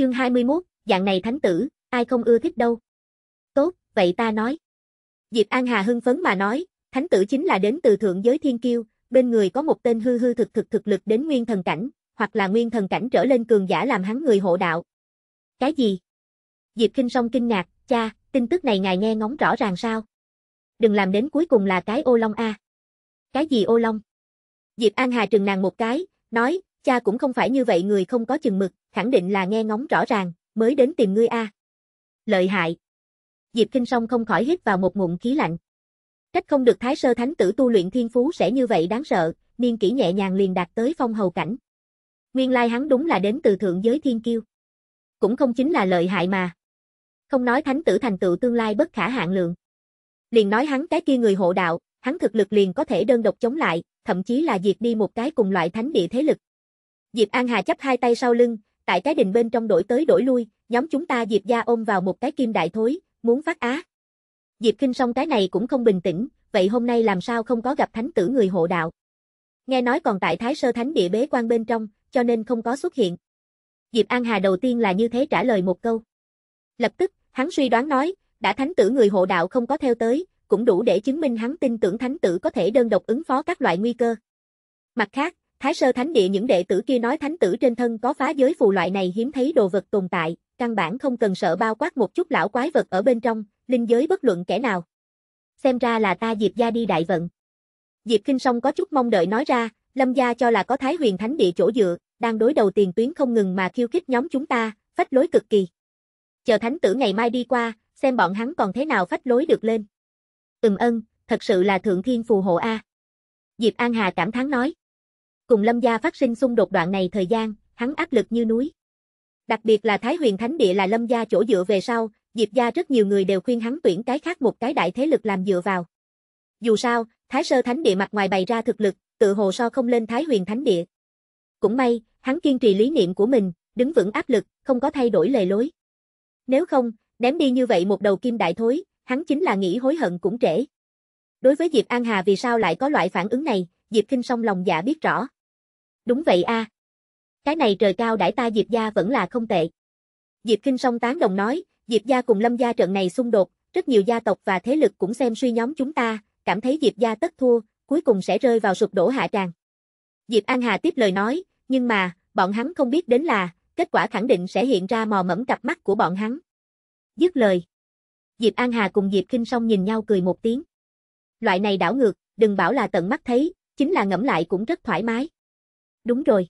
Chương 21, dạng này thánh tử, ai không ưa thích đâu. Tốt, vậy ta nói. Diệp An Hà hưng phấn mà nói, thánh tử chính là đến từ thượng giới thiên kiêu, bên người có một tên hư hư thực thực thực lực đến nguyên thần cảnh, hoặc là nguyên thần cảnh trở lên cường giả làm hắn người hộ đạo. Cái gì? Diệp Kinh Song kinh ngạc, cha, tin tức này ngài nghe ngóng rõ ràng sao? Đừng làm đến cuối cùng là cái ô long a. Cái gì ô long? Diệp An Hà trừng nàng một cái, nói, cha cũng không phải như vậy người không có chừng mực, khẳng định là nghe ngóng rõ ràng, mới đến tìm ngươi a. Lợi hại. Diệp Kinh Song không khỏi hít vào một ngụm khí lạnh. Trách không được Thái Sơ Thánh tử tu luyện thiên phú sẽ như vậy đáng sợ, niên kỷ nhẹ nhàng liền đạt tới phong hầu cảnh. Nguyên lai hắn đúng là đến từ thượng giới thiên kiêu. Cũng không chính là lợi hại mà. Không nói thánh tử thành tựu tương lai bất khả hạn lượng. Liền nói hắn cái kia người hộ đạo, hắn thực lực liền có thể đơn độc chống lại, thậm chí là diệt đi một cái cùng loại thánh địa thế lực. Diệp An Hà chấp hai tay sau lưng, tại cái đình bên trong đổi tới đổi lui, nhóm chúng ta Diệp gia ôm vào một cái kim đại thối, muốn phát á. Diệp Kinh xong cái này cũng không bình tĩnh, vậy hôm nay làm sao không có gặp thánh tử người hộ đạo. Nghe nói còn tại Thái Sơ Thánh địa bế quan bên trong, cho nên không có xuất hiện. Diệp An Hà đầu tiên là như thế trả lời một câu. Lập tức, hắn suy đoán nói, đã thánh tử người hộ đạo không có theo tới, cũng đủ để chứng minh hắn tin tưởng thánh tử có thể đơn độc ứng phó các loại nguy cơ. Mặt khác, Thái sơ thánh địa những đệ tử kia nói thánh tử trên thân có phá giới phù loại này hiếm thấy đồ vật tồn tại, căn bản không cần sợ bao quát một chút lão quái vật ở bên trong, linh giới bất luận kẻ nào. Xem ra là ta Diệp gia đi đại vận. Diệp Kinh Song có chút mong đợi nói ra, Lâm gia cho là có Thái Huyền Thánh địa chỗ dựa, đang đối đầu tiền tuyến không ngừng mà khiêu khích nhóm chúng ta, phách lối cực kỳ. Chờ thánh tử ngày mai đi qua, xem bọn hắn còn thế nào phách lối được lên. Ừm ân, thật sự là thượng thiên phù hộ a. Diệp An Hà cảm thán nói cùng Lâm gia phát sinh xung đột đoạn này thời gian, hắn áp lực như núi. Đặc biệt là Thái Huyền Thánh Địa là Lâm gia chỗ dựa về sau, Diệp gia rất nhiều người đều khuyên hắn tuyển cái khác một cái đại thế lực làm dựa vào. Dù sao, Thái Sơ Thánh Địa mặt ngoài bày ra thực lực, tự hồ so không lên Thái Huyền Thánh Địa. Cũng may, hắn kiên trì lý niệm của mình, đứng vững áp lực, không có thay đổi lề lối. Nếu không, ném đi như vậy một đầu kim đại thối, hắn chính là nghĩ hối hận cũng trễ. Đối với Diệp An Hà vì sao lại có loại phản ứng này, Diệp Kinh song lòng dạ biết rõ. Đúng vậy a. Cái này trời cao đãi ta Diệp gia vẫn là không tệ. Diệp Kinh song tán đồng nói, Diệp gia cùng Lâm gia trận này xung đột, rất nhiều gia tộc và thế lực cũng xem suy nhóm chúng ta, cảm thấy Diệp gia tất thua, cuối cùng sẽ rơi vào sụp đổ hạ tràng. Diệp An Hà tiếp lời nói, nhưng mà, bọn hắn không biết đến là, kết quả khẳng định sẽ hiện ra mò mẫm cặp mắt của bọn hắn. Dứt lời. Diệp An Hà cùng Diệp Kinh Song nhìn nhau cười một tiếng. Loại này đảo ngược, đừng bảo là tận mắt thấy, chính là ngẫm lại cũng rất thoải mái đúng rồi.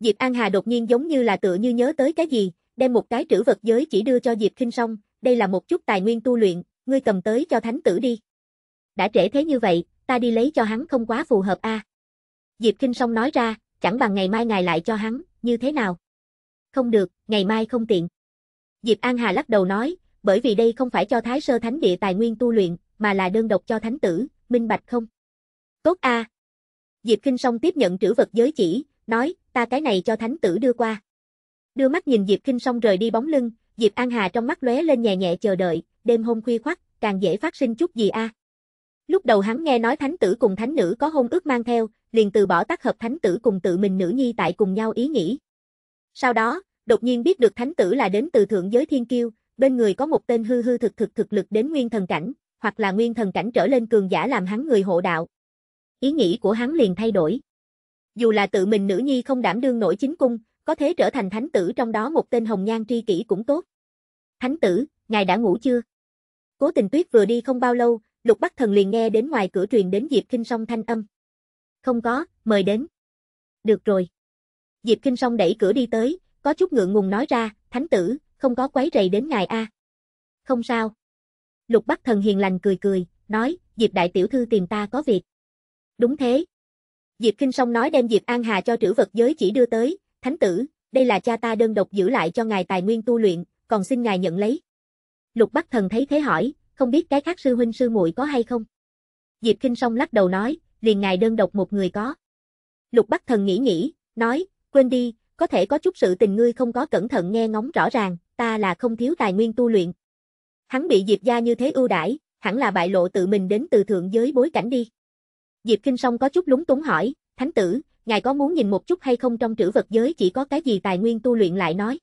Diệp An Hà đột nhiên giống như là tựa như nhớ tới cái gì, đem một cái trữ vật giới chỉ đưa cho Diệp Kinh Song, đây là một chút tài nguyên tu luyện, ngươi cầm tới cho thánh tử đi. Đã trễ thế như vậy, ta đi lấy cho hắn không quá phù hợp a. À. Diệp Kinh Song nói ra, chẳng bằng ngày mai ngài lại cho hắn, như thế nào? Không được, ngày mai không tiện. Diệp An Hà lắc đầu nói, bởi vì đây không phải cho Thái Sơ Thánh Địa tài nguyên tu luyện, mà là đơn độc cho thánh tử, minh bạch không? Tốt a, à, Diệp Kinh Song tiếp nhận trữ vật giới chỉ, nói, ta cái này cho thánh tử đưa qua. Đưa mắt nhìn Diệp Kinh Song rời đi bóng lưng, Diệp An Hà trong mắt lóe lên nhẹ nhẹ chờ đợi, đêm hôm khuya khoắt, càng dễ phát sinh chút gì a. À. Lúc đầu hắn nghe nói thánh tử cùng thánh nữ có hôn ước mang theo, liền từ bỏ tác hợp thánh tử cùng tự mình nữ nhi tại cùng nhau ý nghĩ. Sau đó, đột nhiên biết được thánh tử là đến từ thượng giới thiên kiêu, bên người có một tên hư hư thực thực thực lực đến nguyên thần cảnh, hoặc là nguyên thần cảnh trở lên cường giả làm hắn người hộ đạo, ý nghĩ của hắn liền thay đổi. Dù là tự mình nữ nhi không đảm đương nổi chính cung, có thế trở thành thánh tử trong đó một tên hồng nhan tri kỷ cũng tốt. Thánh tử, ngài đã ngủ chưa? Cố tình tuyết vừa đi không bao lâu, lục bắc thần liền nghe đến ngoài cửa truyền đến Diệp Kinh Song thanh âm. Không có, mời đến. Được rồi. Diệp Kinh Song đẩy cửa đi tới, có chút ngượng ngùng nói ra, thánh tử, không có quấy rầy đến ngài a. Không sao. Lục Bắc Thần hiền lành cười cười, nói, Diệp đại tiểu thư tìm ta có việc. Đúng thế. Diệp Kinh Song nói đem Diệp An Hà cho trữ vật giới chỉ đưa tới, thánh tử, đây là cha ta đơn độc giữ lại cho ngài tài nguyên tu luyện, còn xin ngài nhận lấy. Lục Bắc Thần thấy thế hỏi, không biết cái khác sư huynh sư muội có hay không? Diệp Kinh Song lắc đầu nói, liền ngài đơn độc một người có. Lục Bắc Thần nghĩ nghĩ, nói, quên đi, có thể có chút sự tình ngươi không có cẩn thận nghe ngóng rõ ràng, ta là không thiếu tài nguyên tu luyện. Hắn bị Diệp gia như thế ưu đãi, hẳn là bại lộ tự mình đến từ thượng giới bối cảnh đi. Diệp Kinh Song có chút lúng túng hỏi, Thánh tử, ngài có muốn nhìn một chút hay không trong trữ vật giới chỉ có cái gì tài nguyên tu luyện lại nói.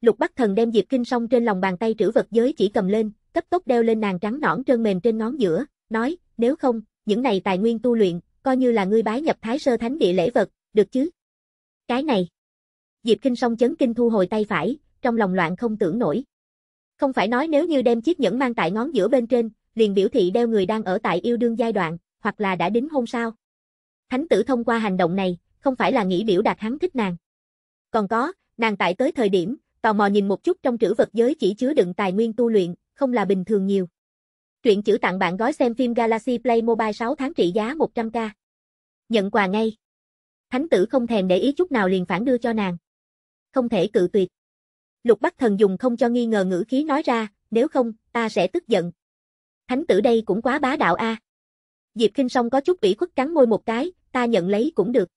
Lục Bắc Thần đem Diệp Kinh Song trên lòng bàn tay trữ vật giới chỉ cầm lên, cấp tốc đeo lên nàng trắng nõn trơn mềm trên ngón giữa, nói, nếu không, những này tài nguyên tu luyện, coi như là ngươi bái nhập Thái Sơ Thánh địa lễ vật, được chứ? Cái này. Diệp Kinh Song chấn kinh thu hồi tay phải, trong lòng loạn không tưởng nổi. Không phải nói nếu như đem chiếc nhẫn mang tại ngón giữa bên trên, liền biểu thị đeo người đang ở tại yêu đương giai đoạn, hoặc là đã đính hôn sao. Thánh tử thông qua hành động này, không phải là nghĩ biểu đạt hắn thích nàng. Còn có, nàng tại tới thời điểm, tò mò nhìn một chút trong trữ vật giới chỉ chứa đựng tài nguyên tu luyện, không là bình thường nhiều. Truyện chữ tặng bạn gói xem phim Galaxy Play Mobile 6 tháng trị giá 100k. Nhận quà ngay. Thánh tử không thèm để ý chút nào liền phản đưa cho nàng. Không thể cự tuyệt. Lục Bắc Thần dùng không cho nghi ngờ ngữ khí nói ra, nếu không, ta sẽ tức giận. Thánh tử đây cũng quá bá đạo a. À. Diệp Kinh Song có chút bỉ khuất cắn môi một cái, ta nhận lấy cũng được.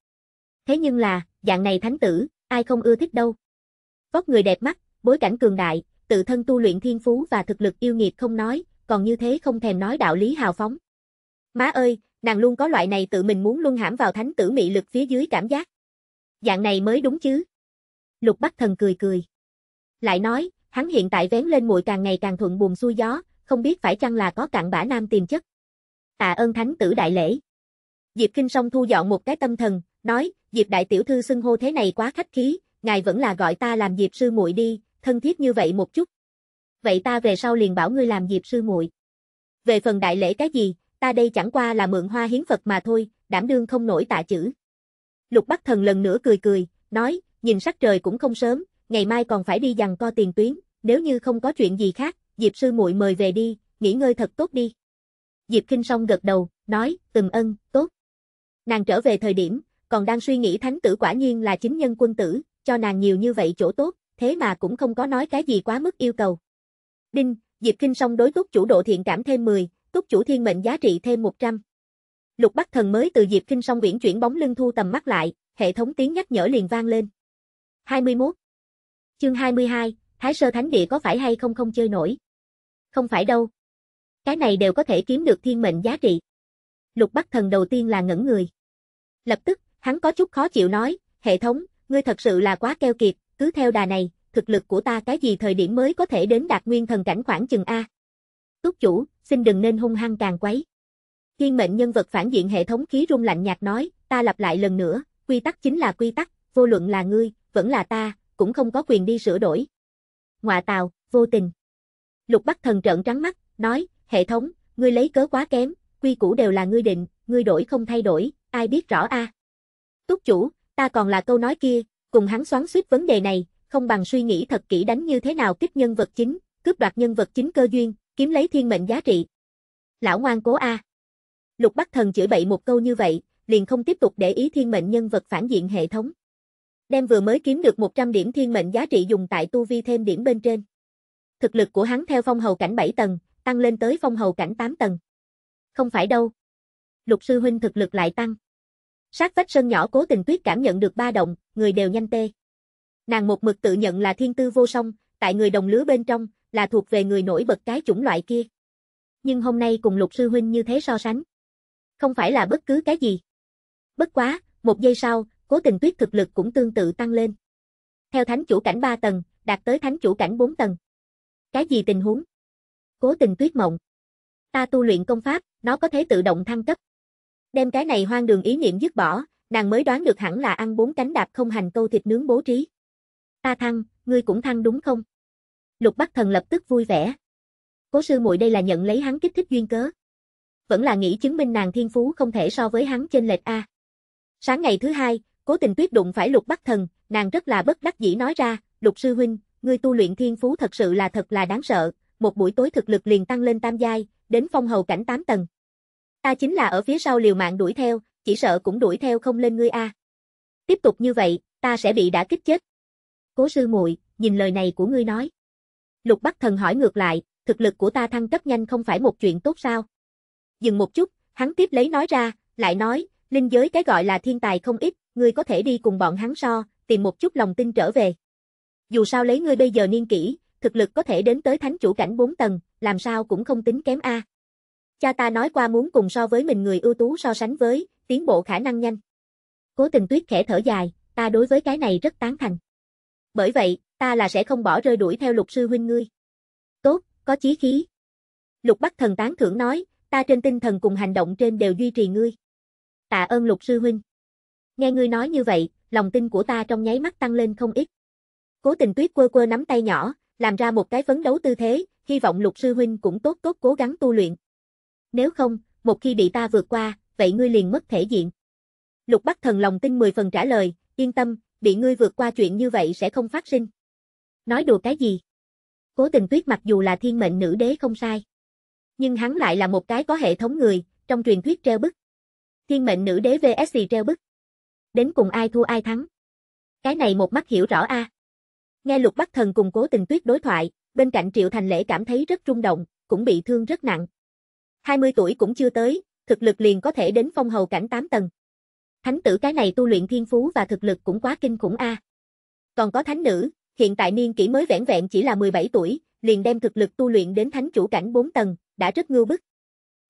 Thế nhưng là, dạng này thánh tử, ai không ưa thích đâu. Vóc người đẹp mắt, bối cảnh cường đại, tự thân tu luyện thiên phú và thực lực yêu nghiệt không nói, còn như thế không thèm nói đạo lý hào phóng. Má ơi, nàng luôn có loại này tự mình muốn luôn hãm vào thánh tử mị lực phía dưới cảm giác. Dạng này mới đúng chứ. Lục Bắc Thần cười cười. Lại nói, hắn hiện tại vén lên muội càng ngày càng thuận buồm xuôi gió, không biết phải chăng là có cặn bã nam tiềm chất tạ ơn thánh tử đại lễ. Diệp Kinh Song thu dọn một cái tâm thần, nói, Diệp đại tiểu thư xưng hô thế này quá khách khí, ngài vẫn là gọi ta làm Diệp sư muội đi, thân thiết như vậy một chút. Vậy ta về sau liền bảo ngươi làm Diệp sư muội. Về phần đại lễ cái gì, ta đây chẳng qua là mượn hoa hiến Phật mà thôi, đảm đương không nổi tạ chữ. Lục Bắc Thần lần nữa cười cười, nói, nhìn sắc trời cũng không sớm, ngày mai còn phải đi dằn co tiền tuyến, nếu như không có chuyện gì khác, Diệp sư muội mời về đi, nghỉ ngơi thật tốt đi. Diệp Kinh Song gật đầu, nói, từng ân, tốt. Nàng trở về thời điểm, còn đang suy nghĩ thánh tử quả nhiên là chính nhân quân tử, cho nàng nhiều như vậy chỗ tốt, thế mà cũng không có nói cái gì quá mức yêu cầu. Đinh, Diệp Kinh Song đối tốt chủ độ thiện cảm thêm 10, tốt chủ thiên mệnh giá trị thêm 100. Lục Bắc Thần mới từ Diệp Kinh Song viễn chuyển bóng lưng thu tầm mắt lại, hệ thống tiếng nhắc nhở liền vang lên. 21. Chương 22, Thái Sơ Thánh Địa có phải hay không không chơi nổi? Không phải đâu, cái này đều có thể kiếm được thiên mệnh giá trị. Lục Bắc Thần đầu tiên là ngẩn người. Lập tức, hắn có chút khó chịu nói, hệ thống, ngươi thật sự là quá keo kiệt, cứ theo đà này, thực lực của ta cái gì thời điểm mới có thể đến đạt nguyên thần cảnh khoảng chừng A. Túc chủ, xin đừng nên hung hăng càng quấy. Thiên mệnh nhân vật phản diện hệ thống khí rung lạnh nhạt nói, ta lặp lại lần nữa, quy tắc chính là quy tắc, vô luận là ngươi, vẫn là ta, cũng không có quyền đi sửa đổi. Ngoạ tào, vô tình. Lục Bắc Thần trợn trắng mắt, nói, Hệ thống, ngươi lấy cớ quá kém, quy củ đều là ngươi định, ngươi đổi không thay đổi, ai biết rõ a. À? Túc chủ, ta còn là câu nói kia, cùng hắn xoắn suýt vấn đề này, không bằng suy nghĩ thật kỹ đánh như thế nào kích nhân vật chính, cướp đoạt nhân vật chính cơ duyên, kiếm lấy thiên mệnh giá trị. Lão ngoan cố a. À. Lục Bắc Thần chửi bậy một câu như vậy, liền không tiếp tục để ý thiên mệnh nhân vật phản diện hệ thống. Đem vừa mới kiếm được 100 điểm thiên mệnh giá trị dùng tại tu vi thêm điểm bên trên. Thực lực của hắn theo phong hầu cảnh 7 tầng, tăng lên tới phong hầu cảnh 8 tầng. Không phải đâu. Lục sư huynh thực lực lại tăng. Sát vách sơn nhỏ cố tình tuyết cảm nhận được ba động, người đều nhanh tê. Nàng một mực tự nhận là thiên tư vô song, tại người đồng lứa bên trong, là thuộc về người nổi bật cái chủng loại kia. Nhưng hôm nay cùng lục sư huynh như thế so sánh. Không phải là bất cứ cái gì. Bất quá, một giây sau, cố tình tuyết thực lực cũng tương tự tăng lên. Theo thánh chủ cảnh 3 tầng, đạt tới thánh chủ cảnh 4 tầng. Cái gì tình huống? cố tình tuyết mộng. Ta tu luyện công pháp, nó có thể tự động thăng cấp. Đem cái này hoang đường ý niệm dứt bỏ, nàng mới đoán được hẳn là ăn bốn cánh đạp không hành câu thịt nướng bố trí. Ta thăng, ngươi cũng thăng đúng không? Lục Bắc Thần lập tức vui vẻ. Cố sư muội đây là nhận lấy hắn kích thích duyên cớ. Vẫn là nghĩ chứng minh nàng thiên phú không thể so với hắn trên lệch a. Sáng ngày thứ hai, Cố Tình Tuyết đụng phải Lục Bắc Thần, nàng rất là bất đắc dĩ nói ra, "Lục sư huynh, ngươi tu luyện thiên phú thật sự là thật là đáng sợ, một buổi tối thực lực liền tăng lên tam giai, đến phong hầu cảnh 8 tầng. Ta chính là ở phía sau liều mạng đuổi theo, chỉ sợ cũng đuổi theo không lên ngươi a. Tiếp tục như vậy, ta sẽ bị đã kích chết. Cố sư muội, nhìn lời này của ngươi nói. Lục Bắc Thần hỏi ngược lại, thực lực của ta thăng cấp nhanh không phải một chuyện tốt sao? Dừng một chút, hắn tiếp lấy nói ra, lại nói, linh giới cái gọi là thiên tài không ít, ngươi có thể đi cùng bọn hắn so, tìm một chút lòng tin trở về. Dù sao lấy ngươi bây giờ niên kỷ, thực lực có thể đến tới thánh chủ cảnh 4 tầng, làm sao cũng không tính kém a. Cha ta nói qua muốn cùng so với mình người ưu tú so sánh với, tiến bộ khả năng nhanh. Cố Tình Tuyết khẽ thở dài, ta đối với cái này rất tán thành. Bởi vậy, ta là sẽ không bỏ rơi đuổi theo Lục sư huynh ngươi. Tốt, có chí khí. Lục Bắc Thần tán thưởng nói, ta trên tinh thần cùng hành động trên đều duy trì ngươi. Tạ ơn Lục sư huynh. Nghe ngươi nói như vậy, lòng tin của ta trong nháy mắt tăng lên không ít. Cố Tình Tuyết quơ quơ nắm tay nhỏ, làm ra một cái phấn đấu tư thế, hy vọng lục sư huynh cũng tốt tốt cố gắng tu luyện. Nếu không, một khi bị ta vượt qua, vậy ngươi liền mất thể diện. Lục Bắc Thần lòng tin 10 phần trả lời, yên tâm, bị ngươi vượt qua chuyện như vậy sẽ không phát sinh. Nói đùa cái gì? Cố tình tuyết mặc dù là thiên mệnh nữ đế không sai. Nhưng hắn lại là một cái có hệ thống người, trong truyền thuyết treo bức. Thiên mệnh nữ đế VSC treo bức. Đến cùng ai thua ai thắng. Cái này một mắt hiểu rõ a. À. Nghe Lục Bắc Thần cùng Cố Tình Tuyết đối thoại, bên cạnh Triệu Thành Lễ cảm thấy rất rung động, cũng bị thương rất nặng. 20 tuổi cũng chưa tới, thực lực liền có thể đến phong hầu cảnh 8 tầng. Thánh tử cái này tu luyện thiên phú và thực lực cũng quá kinh khủng a. Còn có thánh nữ, hiện tại niên kỷ mới vẻn vẹn chỉ là 17 tuổi, liền đem thực lực tu luyện đến thánh chủ cảnh 4 tầng, đã rất ngưu bức.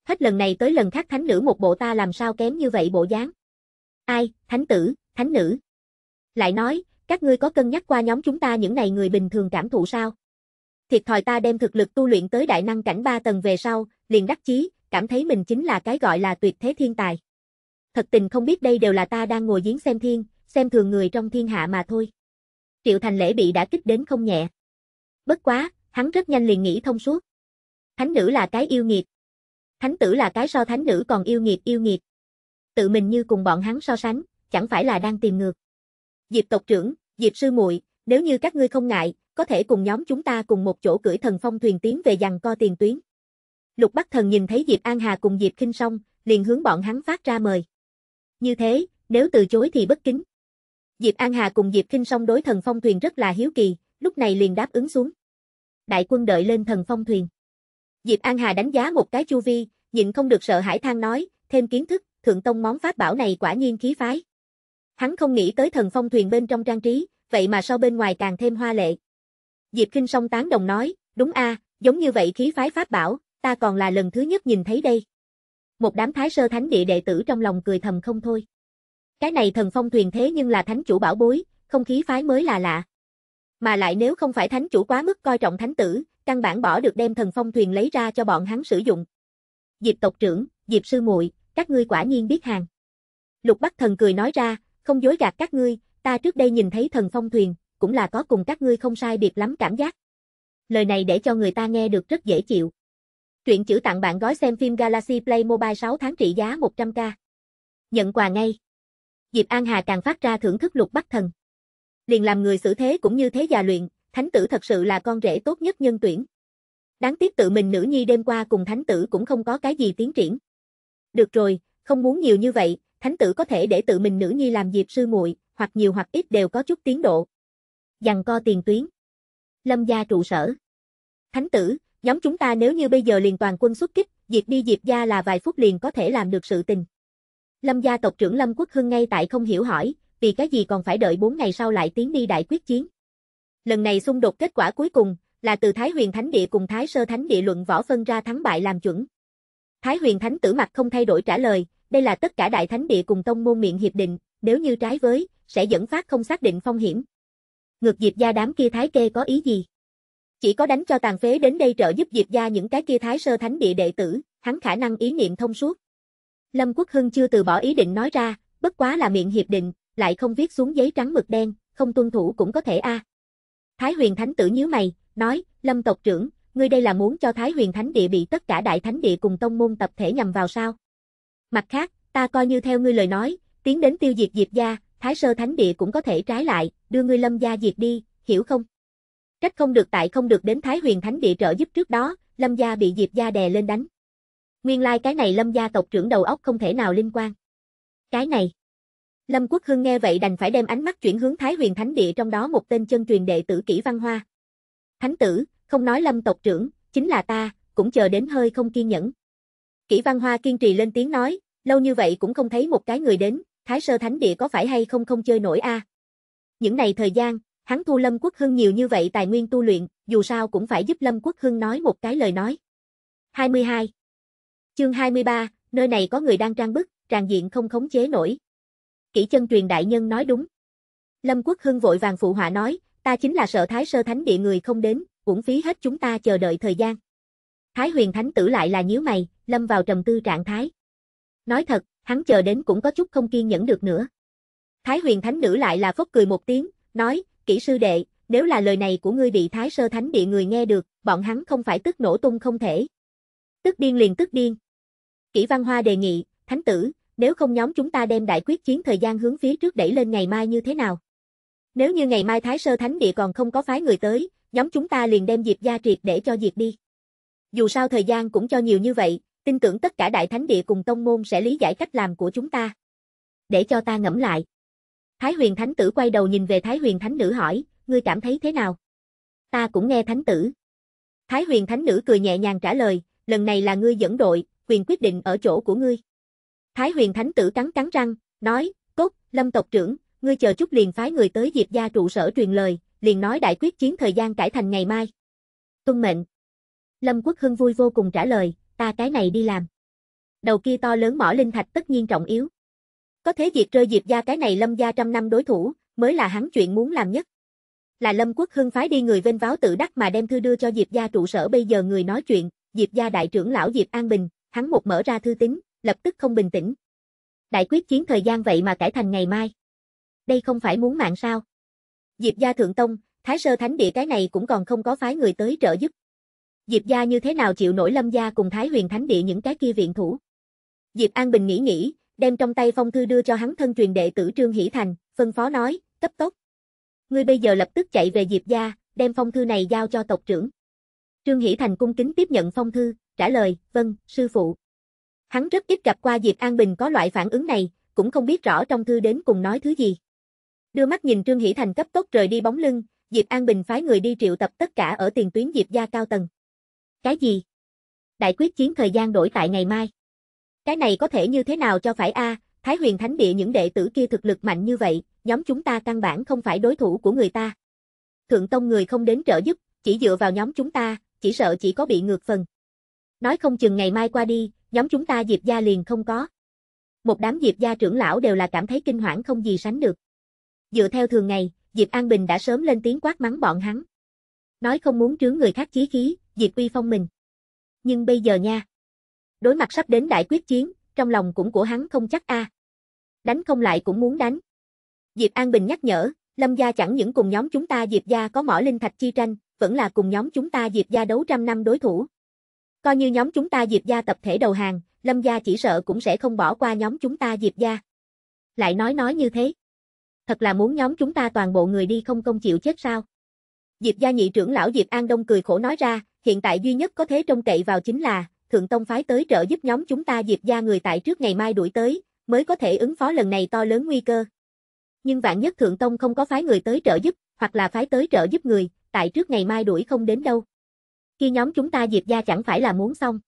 Hết lần này tới lần khác thánh nữ một bộ ta làm sao kém như vậy bộ dáng. Ai, thánh tử, thánh nữ. Lại nói, các ngươi có cân nhắc qua nhóm chúng ta những này người bình thường cảm thụ sao? Thiệt thòi ta đem thực lực tu luyện tới đại năng cảnh 3 tầng về sau, liền đắc chí, cảm thấy mình chính là cái gọi là tuyệt thế thiên tài. Thật tình không biết đây đều là ta đang ngồi giếng xem thiên, xem thường người trong thiên hạ mà thôi. Triệu Thành Lễ bị đã kích đến không nhẹ. Bất quá, hắn rất nhanh liền nghĩ thông suốt. Thánh nữ là cái yêu nghiệt. Thánh tử là cái so thánh nữ còn yêu nghiệt yêu nghiệt. Tự mình như cùng bọn hắn so sánh, chẳng phải là đang tìm ngược. Diệp tộc trưởng, Diệp sư muội, nếu như các ngươi không ngại, có thể cùng nhóm chúng ta cùng một chỗ cưỡi thần phong thuyền tiến về dằn co tiền tuyến. Lục Bắc Thần nhìn thấy Diệp An Hà cùng Diệp Kinh Song, liền hướng bọn hắn phát ra mời. Như thế, nếu từ chối thì bất kính. Diệp An Hà cùng Diệp Kinh Song đối thần phong thuyền rất là hiếu kỳ, lúc này liền đáp ứng xuống. Đại quân đợi lên thần phong thuyền. Diệp An Hà đánh giá một cái chu vi, nhịn không được sợ hãi than nói, thêm kiến thức, thượng tông món pháp bảo này quả nhiên khí phái. Hắn không nghĩ tới thần phong thuyền bên trong trang trí, vậy mà sau bên ngoài càng thêm hoa lệ. Diệp Kinh song tán đồng nói, đúng a, giống như vậy khí phái pháp bảo, ta còn là lần thứ nhất nhìn thấy đây. Một đám thái sơ thánh địa đệ tử trong lòng cười thầm không thôi. Cái này thần phong thuyền thế nhưng là thánh chủ bảo bối, không khí phái mới là lạ. Mà lại nếu không phải thánh chủ quá mức coi trọng thánh tử, căn bản bỏ được đem thần phong thuyền lấy ra cho bọn hắn sử dụng. Diệp tộc trưởng, Diệp sư muội, các ngươi quả nhiên biết hàng. Lục Bắc Thần cười nói ra, không dối gạt các ngươi, ta trước đây nhìn thấy thần phong thuyền, cũng là có cùng các ngươi không sai biệt lắm cảm giác. Lời này để cho người ta nghe được rất dễ chịu. Truyện chữ tặng bạn gói xem phim Galaxy Play Mobile 6 tháng trị giá 100k. Nhận quà ngay. Diệp An Hà càng phát ra thưởng thức lục bắc thần. Liền làm người xử thế cũng như thế già luyện, thánh tử thật sự là con rể tốt nhất nhân tuyển. Đáng tiếc tự mình nữ nhi đêm qua cùng thánh tử cũng không có cái gì tiến triển. Được rồi, không muốn nhiều như vậy, thánh tử có thể để tự mình nữ nhi làm diệp sư muội, hoặc nhiều hoặc ít đều có chút tiến độ. Dằn co tiền tuyến. Lâm gia trụ sở. Thánh tử, nhóm chúng ta nếu như bây giờ liền toàn quân xuất kích, diệp đi diệp gia là vài phút liền có thể làm được sự tình. Lâm gia tộc trưởng Lâm Quốc Hưng ngay tại không hiểu hỏi, vì cái gì còn phải đợi 4 ngày sau lại tiến đi đại quyết chiến. Lần này xung đột kết quả cuối cùng là từ Thái Huyền Thánh Địa cùng Thái Sơ Thánh Địa luận võ phân ra thắng bại làm chuẩn. Thái Huyền Thánh tử mặt không thay đổi trả lời, đây là tất cả đại thánh địa cùng tông môn miệng hiệp định, nếu như trái với, sẽ dẫn phát không xác định phong hiểm. Ngược Diệp gia đám kia thái kê có ý gì? Chỉ có đánh cho tàn phế đến đây trợ giúp Diệp gia những cái kia thái sơ thánh địa đệ tử, hắn khả năng ý niệm thông suốt. Lâm Quốc Hưng chưa từ bỏ ý định nói ra, bất quá là miệng hiệp định, lại không viết xuống giấy trắng mực đen, không tuân thủ cũng có thể a. À. Thái Huyền Thánh tử nhíu mày, nói, Lâm tộc trưởng, ngươi đây là muốn cho Thái Huyền Thánh địa bị tất cả đại thánh địa cùng tông môn tập thể nhằm vào sao? Mặt khác, ta coi như theo ngươi lời nói, tiến đến tiêu diệt Diệp gia, Thái Sơ Thánh Địa cũng có thể trái lại, đưa ngươi Lâm gia diệt đi, hiểu không? Trách không được tại không được đến Thái Huyền Thánh Địa trợ giúp trước đó, Lâm gia bị Diệp gia đè lên đánh. Nguyên lai like cái này Lâm gia tộc trưởng đầu óc không thể nào liên quan. Cái này. Lâm Quốc Hưng nghe vậy đành phải đem ánh mắt chuyển hướng Thái Huyền Thánh Địa trong đó một tên chân truyền đệ tử kỹ văn hoa. Thánh tử, không nói Lâm tộc trưởng, chính là ta, cũng chờ đến hơi không kiên nhẫn. Kỷ Văn Hoa kiên trì lên tiếng nói, lâu như vậy cũng không thấy một cái người đến, Thái Sơ Thánh Địa có phải hay không không chơi nổi a? À? Những này thời gian, hắn thu Lâm Quốc Hưng nhiều như vậy tài nguyên tu luyện, dù sao cũng phải giúp Lâm Quốc Hưng nói một cái lời nói. 22. Chương 23, nơi này có người đang trang bức, tràn diện không khống chế nổi. Kỷ chân truyền đại nhân nói đúng. Lâm Quốc Hưng vội vàng phụ họa nói, ta chính là sợ Thái Sơ Thánh Địa người không đến, uổng phí hết chúng ta chờ đợi thời gian. Thái Huyền Thánh tử lại là nhíu mày, lâm vào trầm tư trạng thái. Nói thật, hắn chờ đến cũng có chút không kiên nhẫn được nữa. Thái huyền thánh nữ lại là phốc cười một tiếng, nói, kỹ sư đệ, nếu là lời này của ngươi bị thái sơ thánh địa người nghe được, bọn hắn không phải tức nổ tung không thể. Tức điên liền tức điên. Kỷ văn hoa đề nghị, thánh tử, nếu không nhóm chúng ta đem đại quyết chiến thời gian hướng phía trước đẩy lên ngày mai như thế nào? Nếu như ngày mai thái sơ thánh địa còn không có phái người tới, nhóm chúng ta liền đem Diệp gia triệt để cho diệt đi. Dù sao thời gian cũng cho nhiều như vậy, tin tưởng tất cả đại thánh địa cùng tông môn sẽ lý giải cách làm của chúng ta. Để cho ta ngẫm lại. Thái huyền thánh tử quay đầu nhìn về Thái huyền thánh nữ hỏi, ngươi cảm thấy thế nào? Ta cũng nghe thánh tử. Thái huyền thánh nữ cười nhẹ nhàng trả lời, lần này là ngươi dẫn đội, quyền quyết định ở chỗ của ngươi. Thái huyền thánh tử cắn cắn răng, nói, cốt, lâm tộc trưởng, ngươi chờ chút liền phái người tới diệp gia trụ sở truyền lời, liền nói đại quyết chiến thời gian cải thành ngày mai. Tuân mệnh. Lâm Quốc Hưng vui vô cùng trả lời ta cái này đi làm. Đầu kia to lớn mỏ linh thạch tất nhiên trọng yếu. Có thế diệt rơi diệp gia cái này lâm gia trăm năm đối thủ, mới là hắn chuyện muốn làm nhất. Là Lâm Quốc Hưng phái đi người vênh váo tự đắc mà đem thư đưa cho Diệp gia trụ sở bây giờ người nói chuyện, Diệp gia đại trưởng lão Diệp An Bình, hắn một mở ra thư tính, lập tức không bình tĩnh. Đại quyết chiến thời gian vậy mà cải thành ngày mai. Đây không phải muốn mạng sao? Diệp gia thượng tông, Thái Sơ Thánh địa cái này cũng còn không có phái người tới trợ giúp. Diệp gia như thế nào chịu nổi Lâm gia cùng Thái Huyền Thánh địa những cái kia viện thủ. Diệp An Bình nghĩ nghĩ, đem trong tay phong thư đưa cho hắn thân truyền đệ tử Trương Hỷ Thành, phân phó nói, cấp tốc. Ngươi bây giờ lập tức chạy về Diệp gia, đem phong thư này giao cho tộc trưởng. Trương Hỷ Thành cung kính tiếp nhận phong thư, trả lời, vâng, sư phụ. Hắn rất ít gặp qua Diệp An Bình có loại phản ứng này, cũng không biết rõ trong thư đến cùng nói thứ gì. Đưa mắt nhìn Trương Hỷ Thành cấp tốc rời đi bóng lưng, Diệp An Bình phái người đi triệu tập tất cả ở tiền tuyến Diệp gia cao tầng. Cái gì? Đại quyết chiến thời gian đổi tại ngày mai. Cái này có thể như thế nào cho phải a? Thái huyền thánh địa những đệ tử kia thực lực mạnh như vậy, nhóm chúng ta căn bản không phải đối thủ của người ta. Thượng tông người không đến trợ giúp, chỉ dựa vào nhóm chúng ta, chỉ sợ chỉ có bị ngược phần. Nói không chừng ngày mai qua đi, nhóm chúng ta Diệp gia liền không có. Một đám Diệp gia trưởng lão đều là cảm thấy kinh hoảng không gì sánh được. Dựa theo thường ngày, Diệp An Bình đã sớm lên tiếng quát mắng bọn hắn nói không muốn trướng người khác chí khí, diệt uy phong mình. Nhưng bây giờ nha, đối mặt sắp đến đại quyết chiến, trong lòng cũng của hắn không chắc a. À. Đánh không lại cũng muốn đánh. Diệp An Bình nhắc nhở, Lâm gia chẳng những cùng nhóm chúng ta Diệp gia có mỏ linh thạch chi tranh, vẫn là cùng nhóm chúng ta Diệp gia đấu trăm năm đối thủ. Coi như nhóm chúng ta Diệp gia tập thể đầu hàng, Lâm gia chỉ sợ cũng sẽ không bỏ qua nhóm chúng ta Diệp gia. Lại nói nói như thế. Thật là muốn nhóm chúng ta toàn bộ người đi không công chịu chết sao? Diệp gia nhị trưởng lão Diệp An Đông cười khổ nói ra, hiện tại duy nhất có thế trông cậy vào chính là, Thượng Tông phái tới trợ giúp nhóm chúng ta Diệp gia người tại trước ngày mai đuổi tới, mới có thể ứng phó lần này to lớn nguy cơ. Nhưng vạn nhất Thượng Tông không có phái người tới trợ giúp, hoặc là phái tới trợ giúp người, tại trước ngày mai đuổi không đến đâu. Khi nhóm chúng ta Diệp gia chẳng phải là muốn xong.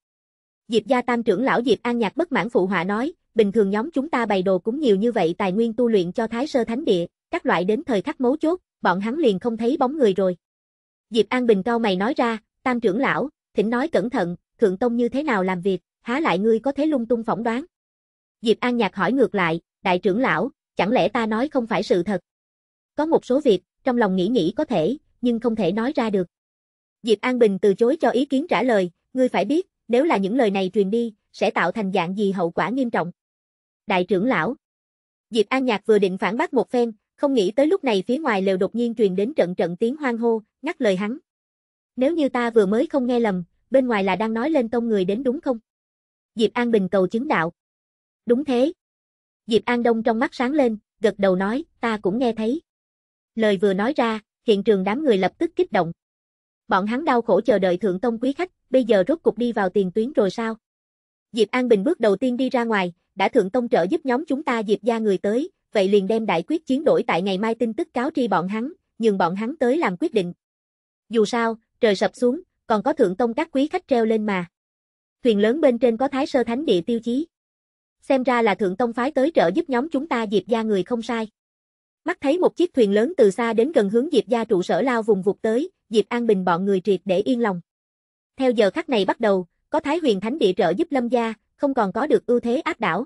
Diệp gia tam trưởng lão Diệp An Nhạc bất mãn phụ họa nói, bình thường nhóm chúng ta bày đồ cũng nhiều như vậy tài nguyên tu luyện cho Thái Sơ Thánh Địa, các loại đến thời khắc mấu chốt, bọn hắn liền không thấy bóng người rồi. Diệp An Bình cao mày nói ra, tam trưởng lão, thỉnh nói cẩn thận, thượng tông như thế nào làm việc, há lại ngươi có thế lung tung phỏng đoán. Diệp An Nhạc hỏi ngược lại, đại trưởng lão, chẳng lẽ ta nói không phải sự thật? Có một số việc, trong lòng nghĩ nghĩ có thể, nhưng không thể nói ra được. Diệp An Bình từ chối cho ý kiến trả lời, ngươi phải biết, nếu là những lời này truyền đi, sẽ tạo thành dạng gì hậu quả nghiêm trọng. Đại trưởng lão Diệp An Nhạc vừa định phản bác một phen, không nghĩ tới lúc này phía ngoài lều đột nhiên truyền đến trận trận tiếng hoang hô, ngắt lời hắn. Nếu như ta vừa mới không nghe lầm, bên ngoài là đang nói lên tông người đến đúng không? Diệp An Bình cầu chứng đạo. Đúng thế. Diệp An Đông trong mắt sáng lên, gật đầu nói, ta cũng nghe thấy. Lời vừa nói ra, hiện trường đám người lập tức kích động. Bọn hắn đau khổ chờ đợi thượng tông quý khách, bây giờ rốt cục đi vào tiền tuyến rồi sao? Diệp An Bình bước đầu tiên đi ra ngoài, đã thượng tông trợ giúp nhóm chúng ta Diệp gia người tới, vậy liền đem đại quyết chiến đổi tại ngày mai tin tức cáo tri bọn hắn, nhường bọn hắn tới làm quyết định. Dù sao, trời sập xuống, còn có thượng tông các quý khách treo lên mà. Thuyền lớn bên trên có thái sơ thánh địa tiêu chí. Xem ra là thượng tông phái tới trợ giúp nhóm chúng ta diệp gia người không sai. Mắt thấy một chiếc thuyền lớn từ xa đến gần hướng diệp gia trụ sở lao vùng vụt tới, diệp an bình bọn người triệt để yên lòng. Theo giờ khắc này bắt đầu, có thái huyền thánh địa trợ giúp lâm gia, không còn có được ưu thế áp đảo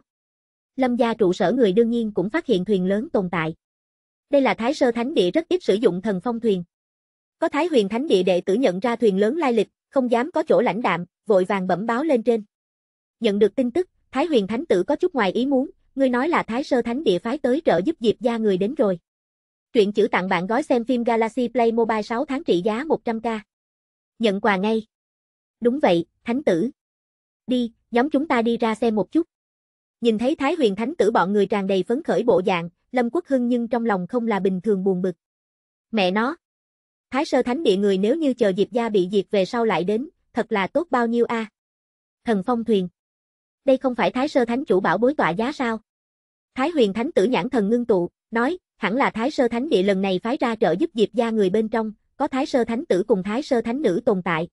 lâm gia trụ sở người đương nhiên cũng phát hiện thuyền lớn tồn tại. Đây là Thái Sơ Thánh Địa rất ít sử dụng thần phong thuyền. Có Thái Huyền Thánh Địa đệ tử nhận ra thuyền lớn lai lịch, không dám có chỗ lãnh đạm, vội vàng bẩm báo lên trên. Nhận được tin tức, Thái Huyền Thánh Tử có chút ngoài ý muốn, người nói là Thái Sơ Thánh Địa phái tới trợ giúp Diệp gia người đến rồi. Truyện chữ tặng bạn gói xem phim Galaxy Play Mobile 6 tháng trị giá 100k. Nhận quà ngay. Đúng vậy, Thánh Tử. Đi, nhóm chúng ta đi ra xem một chút. Nhìn thấy Thái huyền thánh tử bọn người tràn đầy phấn khởi bộ dạng, Lâm Quốc Hưng nhưng trong lòng không là bình thường buồn bực. Mẹ nó! Thái sơ thánh địa người nếu như chờ Diệp gia bị diệt về sau lại đến, thật là tốt bao nhiêu a à? Thần phong thuyền. Đây không phải Thái sơ thánh chủ bảo bối tọa giá sao? Thái huyền thánh tử nhãn thần ngưng tụ, nói, hẳn là Thái sơ thánh địa lần này phái ra trợ giúp Diệp gia người bên trong, có Thái sơ thánh tử cùng Thái sơ thánh nữ tồn tại.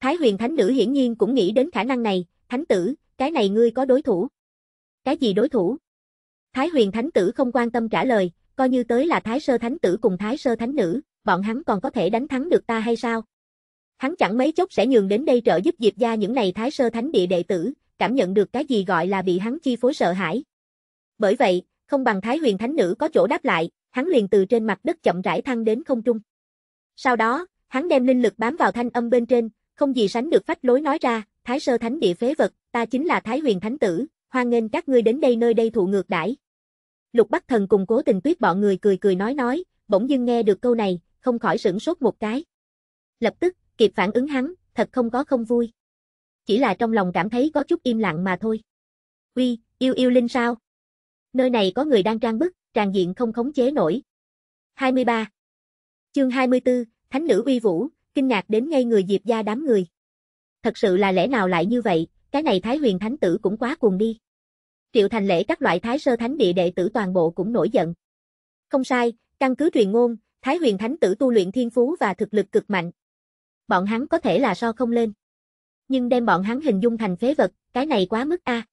Thái huyền thánh nữ hiển nhiên cũng nghĩ đến khả năng này, thánh tử, cái này ngươi có đối thủ. Cái gì đối thủ? Thái huyền thánh tử không quan tâm trả lời, coi như tới là thái sơ thánh tử cùng thái sơ thánh nữ, bọn hắn còn có thể đánh thắng được ta hay sao? Hắn chẳng mấy chốc sẽ nhường đến đây trợ giúp Diệp gia những này thái sơ thánh địa đệ tử, cảm nhận được cái gì gọi là bị hắn chi phối sợ hãi. Bởi vậy, không bằng thái huyền thánh nữ có chỗ đáp lại, hắn liền từ trên mặt đất chậm rãi thăng đến không trung. Sau đó, hắn đem linh lực bám vào thanh âm bên trên, không gì sánh được phách lối nói ra, thái sơ thánh địa phế vật, ta chính là thái huyền thánh tử, hoan nghênh các ngươi đến đây nơi đây thụ ngược đãi. Lục Bắc Thần cùng cố tình tuyết bọn người cười cười nói nói, bỗng dưng nghe được câu này, không khỏi sửng sốt một cái. Lập tức, kịp phản ứng hắn, thật không có không vui. Chỉ là trong lòng cảm thấy có chút im lặng mà thôi. Uy, yêu yêu linh sao? Nơi này có người đang trang bức, tràn diện không khống chế nổi. 23. Chương 24, Thánh nữ uy vũ, kinh ngạc đến ngay người Diệp gia đám người. Thật sự là lẽ nào lại như vậy, cái này Thái Huyền Thánh Tử cũng quá cuồng đi. Triệu Thành Lễ các loại Thái Sơ Thánh Địa đệ tử toàn bộ cũng nổi giận. Không sai, căn cứ truyền ngôn, Thái Huyền Thánh Tử tu luyện thiên phú và thực lực cực mạnh. Bọn hắn có thể là so không lên. Nhưng đem bọn hắn hình dung thành phế vật, cái này quá mức a. À.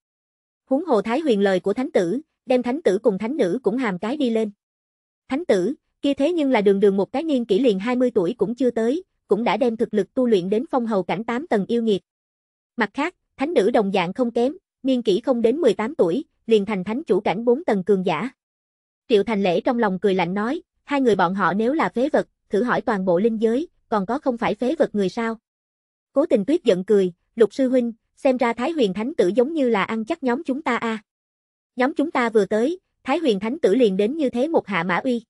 Huống hồ Thái Huyền lời của Thánh Tử, đem Thánh Tử cùng Thánh Nữ cũng hàm cái đi lên. Thánh Tử, kia thế nhưng là đường đường một cái niên kỷ liền 20 tuổi cũng chưa tới, cũng đã đem thực lực tu luyện đến phong hầu cảnh 8 tầng yêu nghiệt. Mặt khác, Thánh nữ đồng dạng không kém, niên kỷ không đến 18 tuổi, liền thành thánh chủ cảnh 4 tầng cường giả. Triệu Thành Lễ trong lòng cười lạnh nói, hai người bọn họ nếu là phế vật, thử hỏi toàn bộ linh giới, còn có không phải phế vật người sao? Cố Tình Tuyết giận cười, "Lục sư huynh, xem ra Thái Huyền Thánh tử giống như là ăn chắc nhóm chúng ta a." À. Nhóm chúng ta vừa tới, Thái Huyền Thánh tử liền đến như thế một hạ mã uy.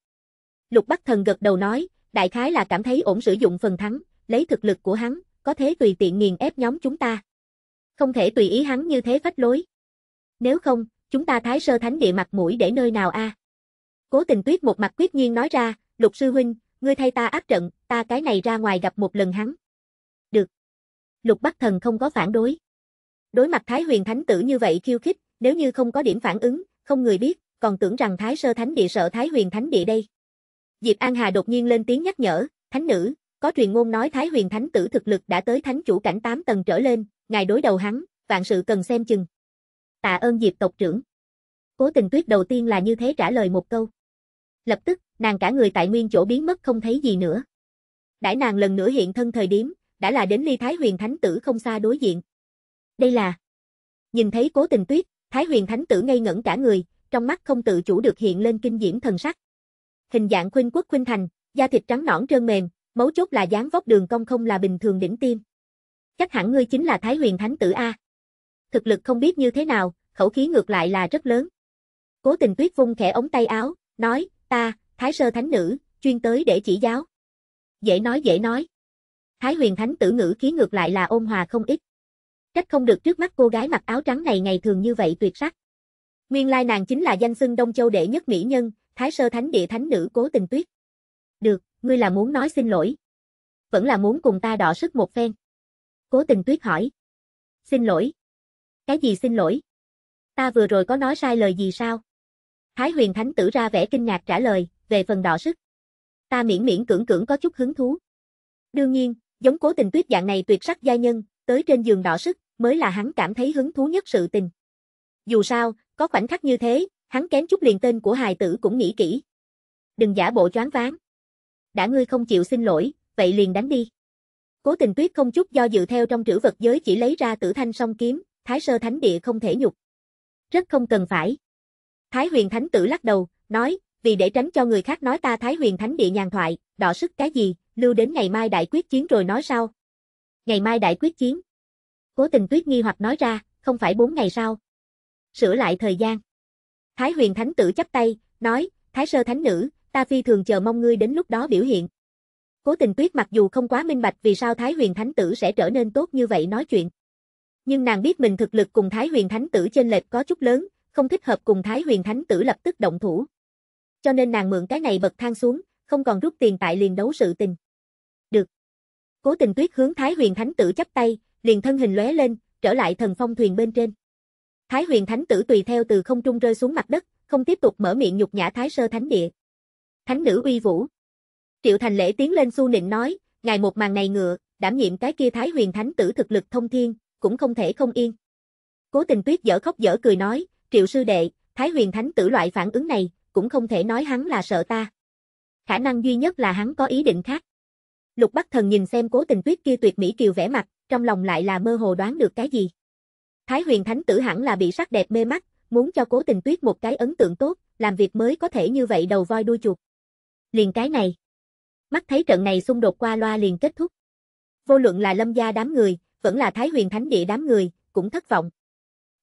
Lục Bắc Thần gật đầu nói, đại khái là cảm thấy ổn sử dụng phần thắng, lấy thực lực của hắn, có thế tùy tiện nghiền ép nhóm chúng ta không thể tùy ý hắn như thế phách lối. Nếu không, chúng ta thái sơ thánh địa mặt mũi để nơi nào a? Cố tình tuyết một mặt quyết nhiên nói ra, lục sư huynh, ngươi thay ta áp trận, ta cái này ra ngoài gặp một lần hắn. Được. Lục Bắc Thần không có phản đối. Đối mặt Thái Huyền Thánh tử như vậy khiêu khích, nếu như không có điểm phản ứng, không người biết, còn tưởng rằng Thái Sơ Thánh địa sợ Thái Huyền Thánh địa đây. Diệp An Hà đột nhiên lên tiếng nhắc nhở, "Thánh nữ, có truyền ngôn nói Thái Huyền Thánh tử thực lực đã tới thánh chủ cảnh 8 tầng trở lên, ngài đối đầu hắn, vạn sự cần xem chừng. Tạ ơn Diệp tộc trưởng. Cố tình tuyết đầu tiên là như thế trả lời một câu. Lập tức, nàng cả người tại nguyên chỗ biến mất không thấy gì nữa. Đãi nàng lần nữa hiện thân thời điểm, đã là đến ly Thái Huyền Thánh Tử không xa đối diện. Đây là... Nhìn thấy cố tình tuyết, Thái Huyền Thánh Tử ngây ngẩn cả người, trong mắt không tự chủ được hiện lên kinh diễm thần sắc. Hình dạng khuynh quốc khuynh thành, da thịt trắng nõn trơn mềm, mấu chốt là dáng vóc đường cong không là bình thường đỉnh tim chắc hẳn ngươi chính là Thái Huyền Thánh Tử A. Thực lực không biết như thế nào, khẩu khí ngược lại là rất lớn. Cố tình tuyết vung khẽ ống tay áo, nói, ta, Thái Sơ Thánh Nữ, chuyên tới để chỉ giáo. Dễ nói dễ nói. Thái Huyền Thánh Tử ngữ khí ngược lại là ôn hòa không ít. Trách không được trước mắt cô gái mặc áo trắng này ngày thường như vậy tuyệt sắc. Nguyên lai nàng chính là danh xưng Đông Châu đệ nhất mỹ nhân, Thái Sơ Thánh Địa Thánh Nữ Cố Tình Tuyết. Được, ngươi là muốn nói xin lỗi. Vẫn là muốn cùng ta đỏ sức một phen. Cố Tình Tuyết hỏi. Xin lỗi. Cái gì xin lỗi? Ta vừa rồi có nói sai lời gì sao? Thái huyền thánh tử ra vẻ kinh ngạc trả lời, về phần đỏ sức. Ta miễn miễn cưỡng cưỡng có chút hứng thú. Đương nhiên, giống cố tình tuyết dạng này tuyệt sắc gia nhân, tới trên giường đỏ sức, mới là hắn cảm thấy hứng thú nhất sự tình. Dù sao, có khoảnh khắc như thế, hắn kém chút liền tên của hài tử cũng nghĩ kỹ. Đừng giả bộ choáng váng. Đã ngươi không chịu xin lỗi, vậy liền đánh đi. Cố tình tuyết không chút do dự theo trong trữ vật giới chỉ lấy ra tử thanh song kiếm, thái sơ thánh địa không thể nhục. Rất không cần phải. Thái huyền thánh tử lắc đầu, nói, vì để tránh cho người khác nói ta thái huyền thánh địa nhàn thoại, đỏ sức cái gì, lưu đến ngày mai đại quyết chiến rồi nói sao. Ngày mai đại quyết chiến. Cố tình tuyết nghi hoặc nói ra, không phải bốn ngày sau. Sửa lại thời gian. Thái huyền thánh tử chắp tay, nói, thái sơ thánh nữ, ta phi thường chờ mong ngươi đến lúc đó biểu hiện. Cố tình tuyết mặc dù không quá minh bạch vì sao Thái huyền thánh tử sẽ trở nên tốt như vậy nói chuyện. Nhưng nàng biết mình thực lực cùng Thái huyền thánh tử trên lệch có chút lớn, không thích hợp cùng Thái huyền thánh tử lập tức động thủ. Cho nên nàng mượn cái này bật thang xuống, không còn rút tiền tại liền đấu sự tình. Được. Cố tình tuyết hướng Thái huyền thánh tử chắp tay, liền thân hình lóe lên, trở lại thần phong thuyền bên trên. Thái huyền thánh tử tùy theo từ không trung rơi xuống mặt đất, không tiếp tục mở miệng nhục nhã Thái sơ thánh địa. Thánh nữ uy vũ. Triệu Thành Lễ tiến lên su nịnh nói, ngài một màn này ngựa, đảm nhiệm cái kia Thái Huyền Thánh tử thực lực thông thiên, cũng không thể không yên. Cố Tình Tuyết dở khóc dở cười nói, Triệu sư đệ, Thái Huyền Thánh tử loại phản ứng này, cũng không thể nói hắn là sợ ta. Khả năng duy nhất là hắn có ý định khác. Lục Bắc Thần nhìn xem Cố Tình Tuyết kia tuyệt mỹ kiều vẻ mặt, trong lòng lại là mơ hồ đoán được cái gì. Thái Huyền Thánh tử hẳn là bị sắc đẹp mê mắt, muốn cho Cố Tình Tuyết một cái ấn tượng tốt, làm việc mới có thể như vậy đầu voi đuôi chuột. Liền cái này mắt thấy trận này xung đột qua loa liền kết thúc. Vô luận là lâm gia đám người, vẫn là Thái Huyền Thánh Địa đám người, cũng thất vọng.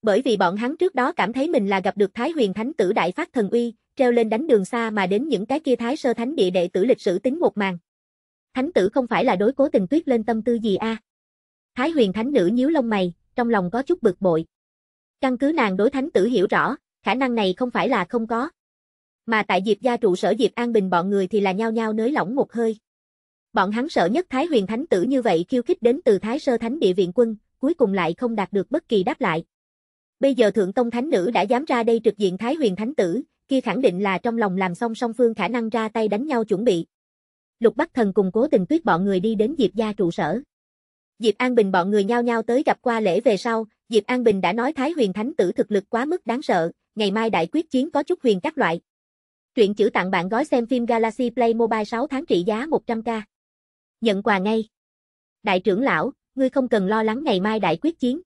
Bởi vì bọn hắn trước đó cảm thấy mình là gặp được Thái Huyền Thánh Tử Đại Phát Thần Uy, treo lên đánh đường xa mà đến những cái kia Thái Sơ Thánh Địa đệ tử lịch sử tính một màn. Thánh tử không phải là đối cố tình tuyết lên tâm tư gì a? À? Thái Huyền Thánh Nữ nhíu lông mày, trong lòng có chút bực bội. Căn cứ nàng đối thánh tử hiểu rõ, khả năng này không phải là không có, mà tại Diệp gia trụ sở Diệp An Bình bọn người thì là nhao nhao nới lỏng một hơi. Bọn hắn sợ nhất Thái Huyền Thánh tử như vậy khiêu khích đến từ Thái Sơ Thánh địa viện quân, cuối cùng lại không đạt được bất kỳ đáp lại. Bây giờ Thượng Tông Thánh nữ đã dám ra đây trực diện Thái Huyền Thánh tử, kia khẳng định là trong lòng làm xong song phương khả năng ra tay đánh nhau chuẩn bị. Lục Bắc Thần cùng Cố Tình Tuyết bọn người đi đến Diệp gia trụ sở. Diệp An Bình bọn người nhao nhao tới gặp qua lễ về sau, Diệp An Bình đã nói Thái Huyền Thánh tử thực lực quá mức đáng sợ, ngày mai đại quyết chiến có chút huyền các loại, Truyện chữ tặng bạn gói xem phim Galaxy Play Mobile 6 tháng trị giá 100k. Nhận quà ngay. Đại trưởng lão, ngươi không cần lo lắng ngày mai đại quyết chiến.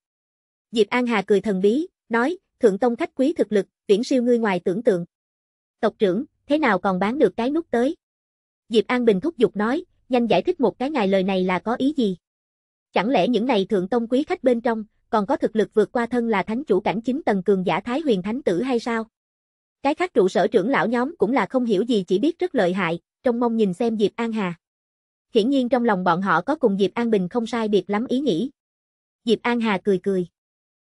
Diệp An Hà cười thần bí, nói, thượng tông khách quý thực lực, viễn siêu ngươi ngoài tưởng tượng. Tộc trưởng, thế nào còn bán được cái nút tới? Diệp An Bình thúc giục nói, nhanh giải thích một cái ngài lời này là có ý gì? Chẳng lẽ những này thượng tông quý khách bên trong, còn có thực lực vượt qua thân là thánh chủ cảnh chính tầng cường giả Thái huyền thánh tử hay sao? Cái khác trụ sở trưởng lão nhóm cũng là không hiểu gì chỉ biết rất lợi hại, trong mong nhìn xem Diệp An Hà. Hiển nhiên trong lòng bọn họ có cùng Diệp An Bình không sai biệt lắm ý nghĩ. Diệp An Hà cười cười.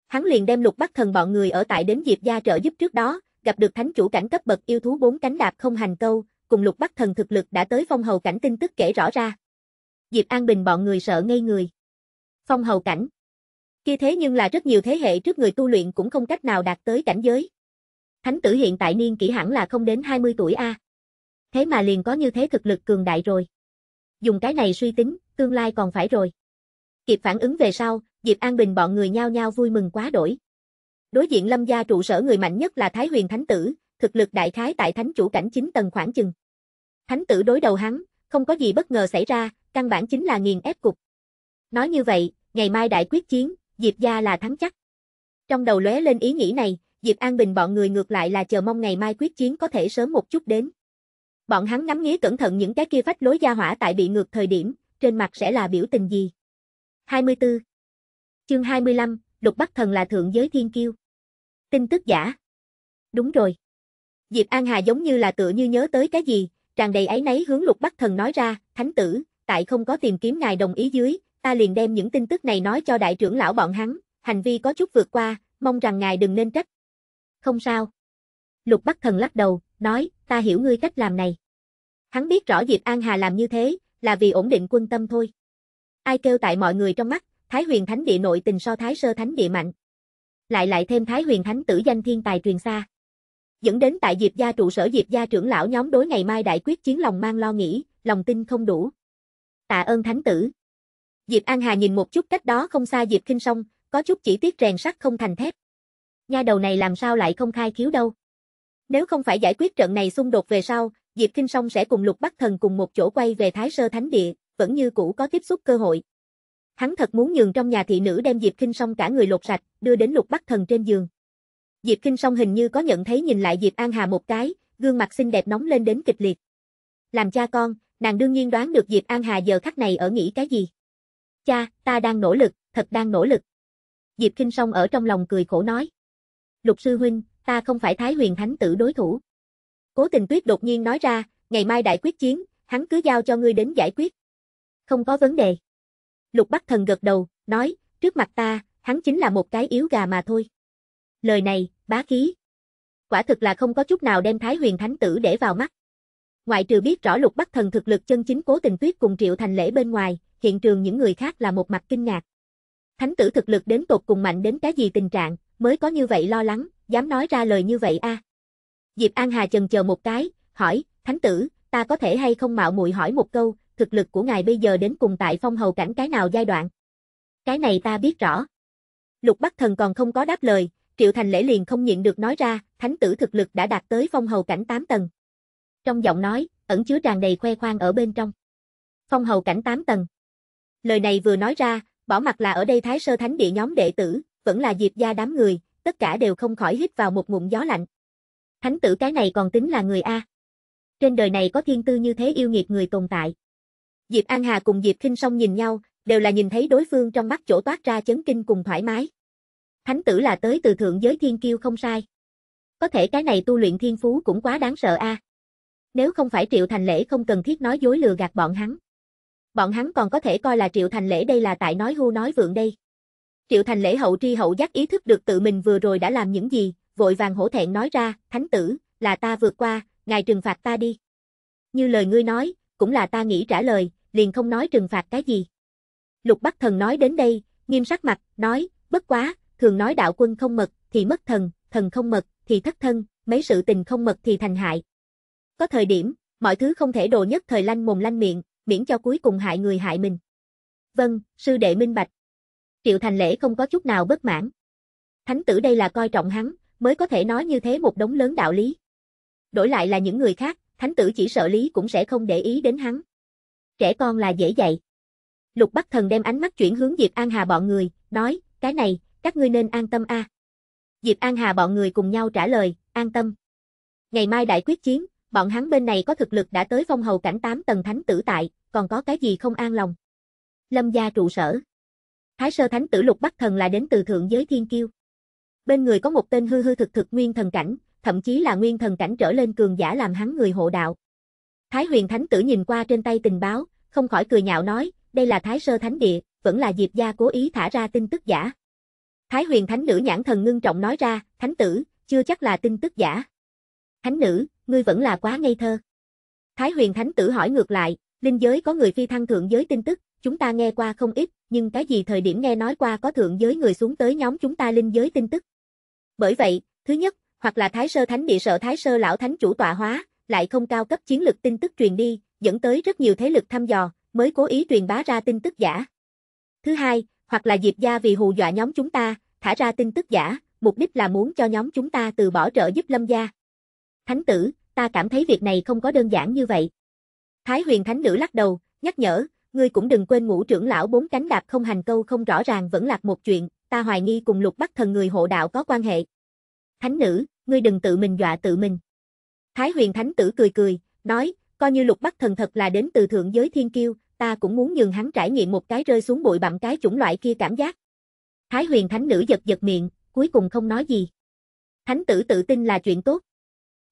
Hắn liền đem lục bắt thần bọn người ở tại đến Diệp gia trợ giúp trước đó, gặp được thánh chủ cảnh cấp bậc yêu thú bốn cánh đạp không hành câu, cùng lục bắt thần thực lực đã tới phong hầu cảnh tin tức kể rõ ra. Diệp An Bình bọn người sợ ngây người. Phong hầu cảnh. Kia thế nhưng là rất nhiều thế hệ trước người tu luyện cũng không cách nào đạt tới cảnh giới thánh tử hiện tại niên kỷ hẳn là không đến 20 tuổi a. Thế mà liền có như thế thực lực cường đại rồi. Dùng cái này suy tính, tương lai còn phải rồi. Kịp phản ứng về sau, Diệp An Bình bọn người nhao nhao vui mừng quá đổi. Đối diện Lâm gia trụ sở người mạnh nhất là Thái Huyền Thánh tử, thực lực đại khái tại thánh chủ cảnh 9 tầng khoảng chừng. Thánh tử đối đầu hắn, không có gì bất ngờ xảy ra, căn bản chính là nghiền ép cục. Nói như vậy, ngày mai đại quyết chiến, Diệp gia là thắng chắc. Trong đầu lóe lên ý nghĩ này, Diệp An Bình bọn người ngược lại là chờ mong ngày mai quyết chiến có thể sớm một chút đến. Bọn hắn ngắm nghía cẩn thận những cái kia phách lối gia hỏa tại bị ngược thời điểm, trên mặt sẽ là biểu tình gì. 24. Chương 25, Lục Bắc Thần là thượng giới thiên kiêu. Tin tức giả. Đúng rồi. Diệp An Hà giống như là tựa như nhớ tới cái gì, tràn đầy ấy nấy hướng Lục Bắc Thần nói ra, "Thánh tử, tại không có tìm kiếm ngài đồng ý dưới, ta liền đem những tin tức này nói cho đại trưởng lão bọn hắn, hành vi có chút vượt qua, mong rằng ngài đừng nên trách, không sao. Lục Bắc Thần lắc đầu, nói, ta hiểu ngươi cách làm này. Hắn biết rõ Diệp An Hà làm như thế, là vì ổn định quân tâm thôi. Ai kêu tại mọi người trong mắt, Thái huyền thánh địa nội tình so Thái sơ thánh địa mạnh. Lại lại thêm Thái huyền thánh tử danh thiên tài truyền xa. Dẫn đến tại Diệp gia trụ sở Diệp gia trưởng lão nhóm đối ngày mai đại quyết chiến lòng mang lo nghĩ, lòng tin không đủ. Tạ ơn thánh tử. Diệp An Hà nhìn một chút cách đó không xa Diệp Kinh sông có chút chỉ tiết rèn sắt không thành thép. Nha đầu này làm sao lại không khai khiếu đâu. Nếu không phải giải quyết trận này xung đột về sau, Diệp Kinh Song sẽ cùng Lục Bắc Thần cùng một chỗ quay về Thái Sơ Thánh Địa, vẫn như cũ có tiếp xúc cơ hội. Hắn thật muốn nhường trong nhà thị nữ đem Diệp Kinh Song cả người lột sạch, đưa đến Lục Bắc Thần trên giường. Diệp Kinh Song hình như có nhận thấy nhìn lại Diệp An Hà một cái, gương mặt xinh đẹp nóng lên đến kịch liệt. Làm cha con, nàng đương nhiên đoán được Diệp An Hà giờ khắc này ở nghĩ cái gì. Cha, ta đang nỗ lực, thật đang nỗ lực. Diệp Kinh Song ở trong lòng cười khổ nói lục sư huynh, ta không phải Thái huyền thánh tử đối thủ. Cố tình tuyết đột nhiên nói ra, ngày mai đại quyết chiến, hắn cứ giao cho ngươi đến giải quyết. Không có vấn đề. Lục Bắc Thần gật đầu, nói, trước mặt ta, hắn chính là một cái yếu gà mà thôi. Lời này, bá khí. Quả thực là không có chút nào đem Thái huyền thánh tử để vào mắt. Ngoại trừ biết rõ Lục Bắc Thần thực lực chân chính cố tình tuyết cùng triệu thành lễ bên ngoài, hiện trường những người khác là một mặt kinh ngạc. Thánh tử thực lực đến tột cùng mạnh đến cái gì tình trạng, mới có như vậy lo lắng, dám nói ra lời như vậy a. À. Diệp An Hà chần chờ một cái, hỏi, "Thánh tử, ta có thể hay không mạo muội hỏi một câu, thực lực của ngài bây giờ đến cùng tại phong hầu cảnh cái nào giai đoạn?" Cái này ta biết rõ. Lục Bắc Thần còn không có đáp lời, Triệu Thành Lễ liền không nhịn được nói ra, thánh tử thực lực đã đạt tới phong hầu cảnh 8 tầng. Trong giọng nói, ẩn chứa tràn đầy khoe khoang ở bên trong. Phong hầu cảnh 8 tầng. Lời này vừa nói ra, bỏ mặt là ở đây Thái Sơ Thánh địa nhóm đệ tử, vẫn là Diệp gia đám người, tất cả đều không khỏi hít vào một ngụm gió lạnh. Thánh tử cái này còn tính là người A. Trên đời này có thiên tư như thế yêu nghiệt người tồn tại. Diệp An Hà cùng Diệp Kinh Song nhìn nhau, đều là nhìn thấy đối phương trong mắt chỗ toát ra chấn kinh cùng thoải mái. Thánh tử là tới từ thượng giới thiên kiêu không sai. Có thể cái này tu luyện thiên phú cũng quá đáng sợ a. Nếu không phải Triệu Thành Lễ không cần thiết nói dối lừa gạt bọn hắn. Bọn hắn còn có thể coi là Triệu Thành Lễ đây là tại nói hưu nói vượng đây. Triệu Thành lễ hậu tri hậu giác ý thức được tự mình vừa rồi đã làm những gì, vội vàng hổ thẹn nói ra, thánh tử, là ta vượt qua, ngài trừng phạt ta đi. Như lời ngươi nói, cũng là ta nghĩ trả lời, liền không nói trừng phạt cái gì. Lục Bắc Thần nói đến đây, nghiêm sắc mặt, nói, bất quá, thường nói đạo quân không mật, thì mất thần, thần không mật, thì thất thân, mấy sự tình không mật thì thành hại. Có thời điểm, mọi thứ không thể đồ nhất thời lanh mồm lanh miệng, miễn cho cuối cùng hại người hại mình. Vâng, sư đệ minh bạch. Triệu Thành Lễ không có chút nào bất mãn. Thánh tử đây là coi trọng hắn, mới có thể nói như thế một đống lớn đạo lý. Đổi lại là những người khác, thánh tử chỉ sợ lý cũng sẽ không để ý đến hắn. Trẻ con là dễ dạy. Lục Bắc Thần đem ánh mắt chuyển hướng Diệp An Hà bọn người, nói, cái này, các ngươi nên an tâm a. À. Diệp An Hà bọn người cùng nhau trả lời, an tâm. Ngày mai đại quyết chiến, bọn hắn bên này có thực lực đã tới phong hầu cảnh 8 tầng thánh tử tại, còn có cái gì không an lòng. Lâm gia trụ sở. Thái sơ thánh tử lục bắc thần là đến từ thượng giới thiên kiêu. Bên người có một tên hư hư thực thực nguyên thần cảnh, thậm chí là nguyên thần cảnh trở lên cường giả làm hắn người hộ đạo. Thái huyền thánh tử nhìn qua trên tay tình báo, không khỏi cười nhạo nói, đây là thái sơ thánh địa, vẫn là Diệp gia cố ý thả ra tin tức giả. Thái huyền thánh nữ nhãn thần ngưng trọng nói ra, thánh tử, chưa chắc là tin tức giả. Thánh nữ, ngươi vẫn là quá ngây thơ. Thái huyền thánh tử hỏi ngược lại, linh giới có người phi thăng thượng giới tin tức, chúng ta nghe qua không ít, nhưng cái gì thời điểm nghe nói qua có thượng giới người xuống tới nhóm chúng ta linh giới tin tức. Bởi vậy, thứ nhất, hoặc là Thái Sơ Thánh địa sợ Thái Sơ lão thánh chủ tọa hóa, lại không cao cấp chiến lực tin tức truyền đi, dẫn tới rất nhiều thế lực thăm dò, mới cố ý truyền bá ra tin tức giả. Thứ hai, hoặc là Diệp gia vì hù dọa nhóm chúng ta, thả ra tin tức giả, mục đích là muốn cho nhóm chúng ta từ bỏ trợ giúp Lâm gia. Thánh tử, ta cảm thấy việc này không có đơn giản như vậy. Thái Huyền Thánh nữ lắc đầu, nhắc nhở, ngươi cũng đừng quên ngũ trưởng lão bốn cánh đạp không hành câu không rõ ràng vẫn lạc một chuyện, ta hoài nghi cùng lục bắc thần người hộ đạo có quan hệ. Thánh nữ, ngươi đừng tự mình dọa tự mình. Thái huyền thánh tử cười cười, nói, coi như lục bắc thần thật là đến từ thượng giới thiên kiêu, ta cũng muốn nhường hắn trải nghiệm một cái rơi xuống bụi bặm cái chủng loại kia cảm giác. Thái huyền thánh nữ giật giật miệng, cuối cùng không nói gì. Thánh tử tự tin là chuyện tốt.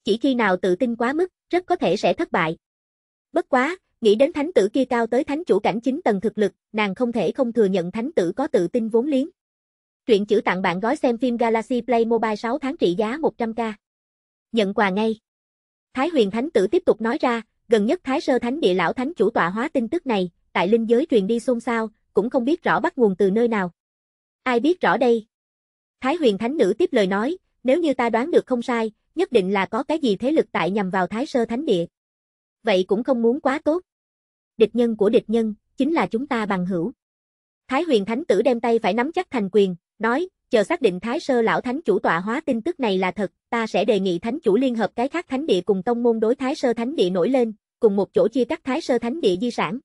Chỉ khi nào tự tin quá mức, rất có thể sẽ thất bại. Bất quá, Nghĩ đến thánh tử kia cao tới thánh chủ cảnh chính tầng thực lực, nàng không thể không thừa nhận thánh tử có tự tin vốn liếng. Truyện chữ tặng bạn gói xem phim Galaxy Play Mobile 6 tháng trị giá 100k. Nhận quà ngay. Thái huyền thánh tử tiếp tục nói ra, gần nhất Thái sơ thánh địa lão thánh chủ tọa hóa tin tức này, tại linh giới truyền đi xôn xao, cũng không biết rõ bắt nguồn từ nơi nào. Ai biết rõ đây? Thái huyền thánh nữ tiếp lời nói, nếu như ta đoán được không sai, nhất định là có cái gì thế lực tại nhằm vào Thái sơ thánh địa. Vậy cũng không muốn quá tốt địch nhân của địch nhân, chính là chúng ta bằng hữu. Thái huyền thánh tử đem tay phải nắm chắc thành quyền, nói, chờ xác định Thái sơ lão thánh chủ tọa hóa tin tức này là thật, ta sẽ đề nghị thánh chủ liên hợp cái khác thánh địa cùng tông môn đối Thái sơ thánh địa nổi lên, cùng một chỗ chia cắt Thái sơ thánh địa di sản.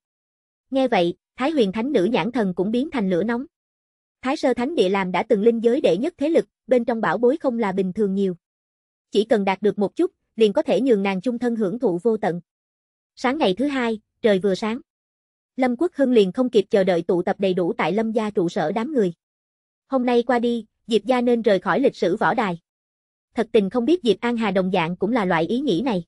Nghe vậy, Thái huyền thánh nữ nhãn thần cũng biến thành lửa nóng. Thái sơ thánh địa làm đã từng linh giới đệ nhất thế lực, bên trong bảo bối không là bình thường nhiều. Chỉ cần đạt được một chút, liền có thể nhường nàng chung thân hưởng thụ vô tận. Sáng ngày thứ hai, trời vừa sáng. Lâm Quốc Hưng liền không kịp chờ đợi tụ tập đầy đủ tại Lâm gia trụ sở đám người. Hôm nay qua đi, Diệp gia nên rời khỏi lịch sử võ đài. Thật tình không biết Diệp An Hà đồng dạng cũng là loại ý nghĩ này.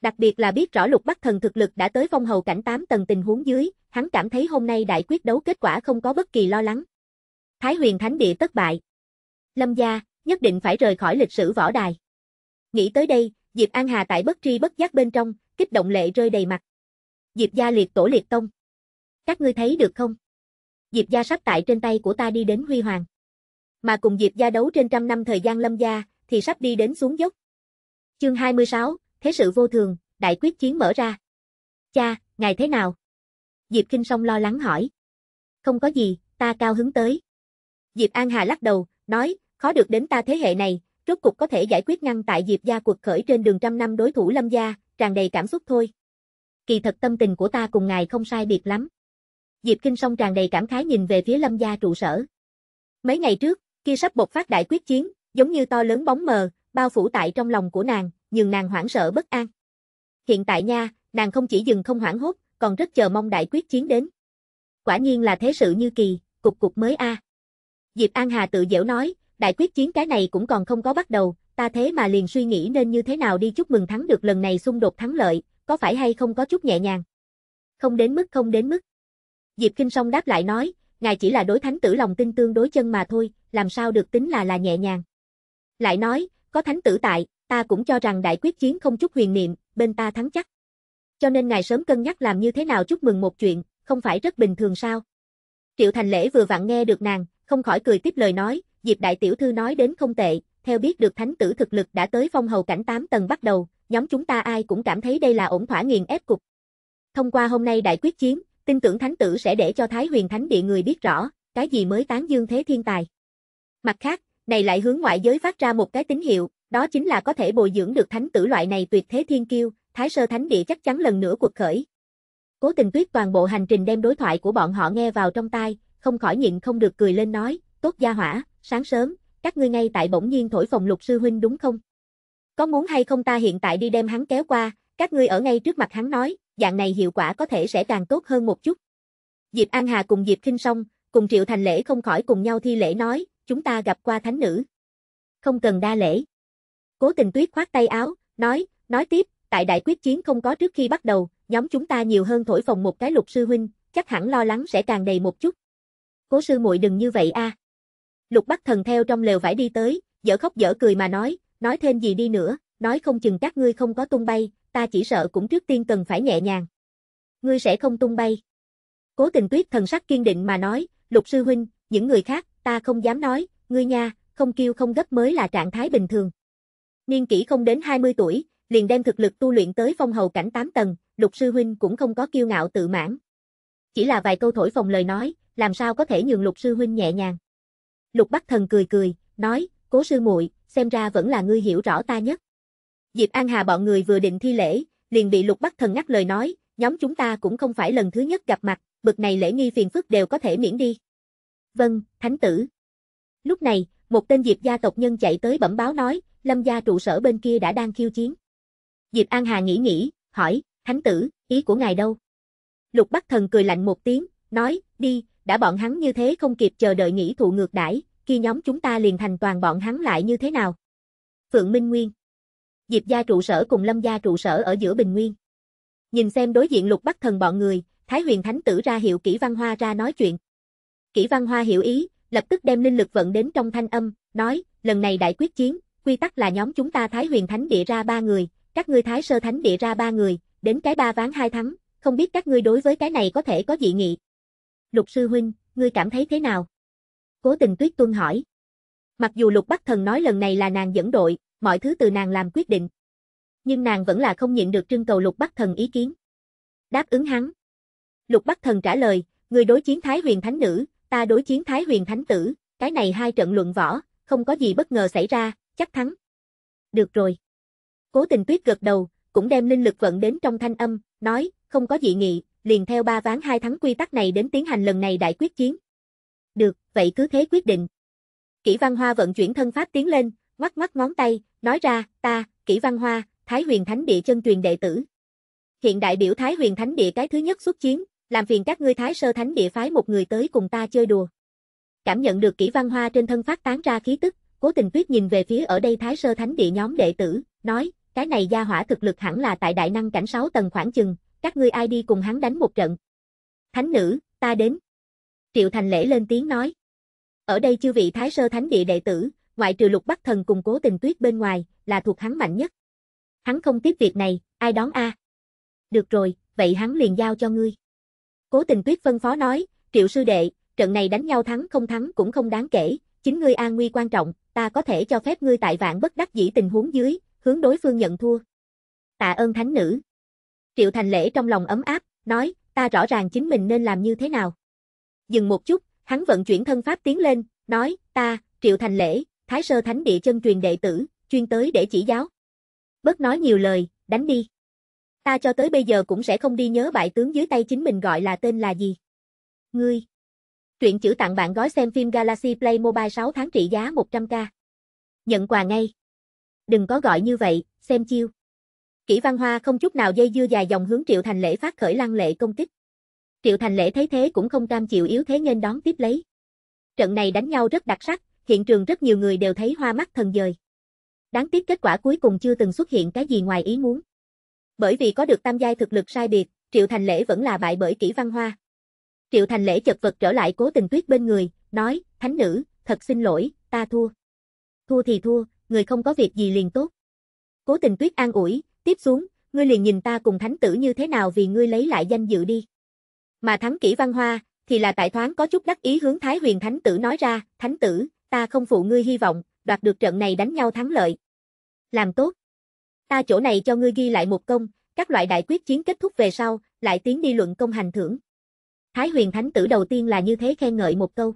Đặc biệt là biết rõ Lục Bắc Thần thực lực đã tới phong hầu cảnh 8 tầng tình huống dưới, hắn cảm thấy hôm nay đại quyết đấu kết quả không có bất kỳ lo lắng. Thái Huyền Thánh Địa thất bại. Lâm gia nhất định phải rời khỏi lịch sử võ đài. Nghĩ tới đây, Diệp An Hà tại bất tri bất giác bên trong, kích động lệ rơi đầy mặt. Diệp gia liệt tổ liệt tông. Các ngươi thấy được không? Diệp gia sắp tại trên tay của ta đi đến huy hoàng. Mà cùng Diệp gia đấu trên trăm năm thời gian lâm gia, thì sắp đi đến xuống dốc. Chương 26, Thế sự vô thường, đại quyết chiến mở ra. Cha, ngài thế nào? Diệp Kinh Song lo lắng hỏi. Không có gì, ta cao hứng tới. Diệp An Hà lắc đầu, nói, khó được đến ta thế hệ này, rốt cục có thể giải quyết ngăn tại Diệp gia cuộc khởi trên đường trăm năm đối thủ Lâm gia, tràn đầy cảm xúc thôi kỳ thật tâm tình của ta cùng ngài không sai biệt lắm. Diệp Kinh Song tràn đầy cảm khái nhìn về phía lâm gia trụ sở. Mấy ngày trước, kia sắp bộc phát đại quyết chiến, giống như to lớn bóng mờ, bao phủ tại trong lòng của nàng, nhưng nàng hoảng sợ bất an. Hiện tại nha, nàng không chỉ dừng không hoảng hốt, còn rất chờ mong đại quyết chiến đến. Quả nhiên là thế sự như kỳ, cục cục mới a. Diệp An Hà tự dễu nói, đại quyết chiến cái này cũng còn không có bắt đầu, ta thế mà liền suy nghĩ nên như thế nào đi chúc mừng thắng được lần này xung đột thắng lợi, có phải hay không có chút nhẹ nhàng? Không đến mức không đến mức. Diệp Kinh Song đáp lại nói, ngài chỉ là đối thánh tử lòng tin tương đối chân mà thôi, làm sao được tính là là nhẹ nhàng. Lại nói, có thánh tử tại, ta cũng cho rằng đại quyết chiến không chút huyền niệm, bên ta thắng chắc. Cho nên ngài sớm cân nhắc làm như thế nào chúc mừng một chuyện, không phải rất bình thường sao? Triệu Thành Lễ vừa vặn nghe được nàng, không khỏi cười tiếp lời nói, Diệp đại tiểu thư nói đến không tệ, theo biết được thánh tử thực lực đã tới phong hầu cảnh 8 tầng bắt đầu, nhóm chúng ta ai cũng cảm thấy đây là ổn thỏa nghiền ép cục. Thông qua hôm nay đại quyết chiến, tin tưởng thánh tử sẽ để cho Thái huyền thánh địa người biết rõ, cái gì mới tán dương thế thiên tài. Mặt khác, này lại hướng ngoại giới phát ra một cái tín hiệu, đó chính là có thể bồi dưỡng được thánh tử loại này tuyệt thế thiên kiêu, Thái sơ thánh địa chắc chắn lần nữa cuộc khởi. Cố tình tuyết toàn bộ hành trình đem đối thoại của bọn họ nghe vào trong tai, không khỏi nhịn không được cười lên nói, tốt gia hỏa, sáng sớm, các ngươi ngay tại bỗng nhiên thổi phòng lục sư huynh đúng không? Có muốn hay không ta hiện tại đi đem hắn kéo qua, các ngươi ở ngay trước mặt hắn nói, dạng này hiệu quả có thể sẽ càng tốt hơn một chút. Diệp An Hà cùng Diệp Kinh Song, cùng Triệu Thành Lễ không khỏi cùng nhau thi lễ nói, chúng ta gặp qua thánh nữ. Không cần đa lễ. Cố tình tuyết khoát tay áo, nói, nói tiếp, tại đại quyết chiến không có trước khi bắt đầu, nhóm chúng ta nhiều hơn thổi phồng một cái lục sư huynh, chắc hẳn lo lắng sẽ càng đầy một chút. Cố sư muội đừng như vậy a. À. Lục Bắc Thần theo trong lều vải đi tới, dở khóc dở cười mà nói, Nói thêm gì đi nữa, nói không chừng các ngươi không có tung bay, ta chỉ sợ cũng trước tiên cần phải nhẹ nhàng. Ngươi sẽ không tung bay. Cố tình tuyết thần sắc kiên định mà nói, lục sư huynh, những người khác, ta không dám nói, ngươi nha, không kêu không gấp mới là trạng thái bình thường. Niên kỷ không đến 20 tuổi, liền đem thực lực tu luyện tới phong hầu cảnh 8 tầng, lục sư huynh cũng không có kiêu ngạo tự mãn. Chỉ là vài câu thổi phồng lời nói, làm sao có thể nhường lục sư huynh nhẹ nhàng. Lục Bắc Thần cười cười, nói, cố sư muội xem ra vẫn là ngươi hiểu rõ ta nhất. Diệp An Hà bọn người vừa định thi lễ, liền bị lục bắc thần ngắt lời nói, nhóm chúng ta cũng không phải lần thứ nhất gặp mặt, bực này lễ nghi phiền phức đều có thể miễn đi. Vâng, thánh tử. Lúc này, một tên Diệp gia tộc nhân chạy tới bẩm báo nói, Lâm gia trụ sở bên kia đã đang khiêu chiến. Diệp An Hà nghĩ nghĩ, hỏi, thánh tử, ý của ngài đâu? Lục Bắc Thần cười lạnh một tiếng, nói, đi, đã bọn hắn như thế không kịp chờ đợi nghĩ thụ ngược đãi, khi nhóm chúng ta liền thành toàn bọn hắn lại như thế nào? Phượng Minh Nguyên Diệp gia trụ sở cùng Lâm gia trụ sở ở giữa Bình Nguyên. Nhìn xem đối diện lục bắc thần bọn người, Thái huyền thánh tử ra hiệu Kỷ văn hoa ra nói chuyện. Kỷ văn hoa hiểu ý, lập tức đem linh lực vận đến trong thanh âm, nói, lần này đại quyết chiến, quy tắc là nhóm chúng ta Thái huyền thánh địa ra ba người, các ngươi Thái sơ thánh địa ra ba người, đến cái ba ván hai thắng, không biết các ngươi đối với cái này có thể có dị nghị. Lục sư huynh, ngươi cảm thấy thế nào? Cố Tình Tuyết tuân hỏi. Mặc dù Lục Bắc Thần nói lần này là nàng dẫn đội, mọi thứ từ nàng làm quyết định. Nhưng nàng vẫn là không nhịn được trưng cầu Lục Bắc Thần ý kiến. Đáp ứng hắn. Lục Bắc Thần trả lời, người đối chiến Thái Huyền Thánh Nữ, ta đối chiến Thái Huyền Thánh Tử, cái này hai trận luận võ, không có gì bất ngờ xảy ra, chắc thắng. Được rồi. Cố tình tuyết gật đầu, cũng đem linh lực vận đến trong thanh âm, nói, không có dị nghị, liền theo ba ván hai thắng quy tắc này đến tiến hành lần này đại quyết chiến. Được, vậy cứ thế quyết định. Kỷ Văn Hoa vận chuyển thân pháp tiến lên, ngoắc ngoắc ngón tay, nói ra, ta, Kỷ Văn Hoa, Thái Huyền Thánh Địa chân truyền đệ tử. Hiện đại biểu Thái Huyền Thánh Địa cái thứ nhất xuất chiến, làm phiền các ngươi Thái Sơ Thánh Địa phái một người tới cùng ta chơi đùa. Cảm nhận được Kỷ Văn Hoa trên thân phát tán ra khí tức, Cố Tình Tuyết nhìn về phía ở đây Thái Sơ Thánh Địa nhóm đệ tử, nói, cái này gia hỏa thực lực hẳn là tại đại năng cảnh 6 tầng khoảng chừng, các ngươi ai đi cùng hắn đánh một trận. Thánh nữ, ta đến. Triệu Thành Lễ lên tiếng nói. Ở đây chư vị Thái Sơ Thánh Địa đệ tử, ngoại trừ lục bắc thần cùng cố tình tuyết bên ngoài, là thuộc hắn mạnh nhất. Hắn không tiếp việc này, ai đón a à? Được rồi, vậy hắn liền giao cho ngươi. Cố tình tuyết phân phó nói, triệu sư đệ, trận này đánh nhau thắng không thắng cũng không đáng kể, chính ngươi an nguy quan trọng, ta có thể cho phép ngươi tại vạn bất đắc dĩ tình huống dưới, hướng đối phương nhận thua. Tạ ơn thánh nữ. Triệu Thành Lễ trong lòng ấm áp, nói, ta rõ ràng chính mình nên làm như thế nào dừng một chút, hắn vận chuyển thân pháp tiến lên, nói, ta, Triệu Thành Lễ, Thái Sơ Thánh Địa chân truyền đệ tử, chuyên tới để chỉ giáo. Bớt nói nhiều lời, đánh đi. Ta cho tới bây giờ cũng sẽ không đi nhớ bại tướng dưới tay chính mình gọi là tên là gì. Ngươi. Truyện chữ tặng bạn gói xem phim Galaxy Play Mobile 6 tháng trị giá 100k. Nhận quà ngay. Đừng có gọi như vậy, xem chiêu. Kỷ Văn Hoa không chút nào dây dưa dài dòng hướng Triệu Thành Lễ phát khởi lăng lệ công kích. Triệu Thành Lễ thấy thế cũng không cam chịu yếu thế nên đón tiếp lấy. Trận này đánh nhau rất đặc sắc, hiện trường rất nhiều người đều thấy hoa mắt thần dời. Đáng tiếc kết quả cuối cùng chưa từng xuất hiện cái gì ngoài ý muốn. Bởi vì có được tam giai thực lực sai biệt, Triệu Thành Lễ vẫn là bại bởi kỹ văn hoa. Triệu Thành Lễ chật vật trở lại cố tình tuyết bên người, nói, thánh nữ, thật xin lỗi, ta thua. Thua thì thua, người không có việc gì liền tốt. Cố tình tuyết an ủi, tiếp xuống, ngươi liền nhìn ta cùng thánh tử như thế nào vì ngươi lấy lại danh dự đi. Mà thắng kỹ văn hoa, thì là tại thoáng có chút đắc ý hướng Thái huyền thánh tử nói ra, thánh tử, ta không phụ ngươi hy vọng, đoạt được trận này đánh nhau thắng lợi. Làm tốt. Ta chỗ này cho ngươi ghi lại một công, các loại đại quyết chiến kết thúc về sau, lại tiến đi luận công hành thưởng. Thái huyền thánh tử đầu tiên là như thế khen ngợi một câu.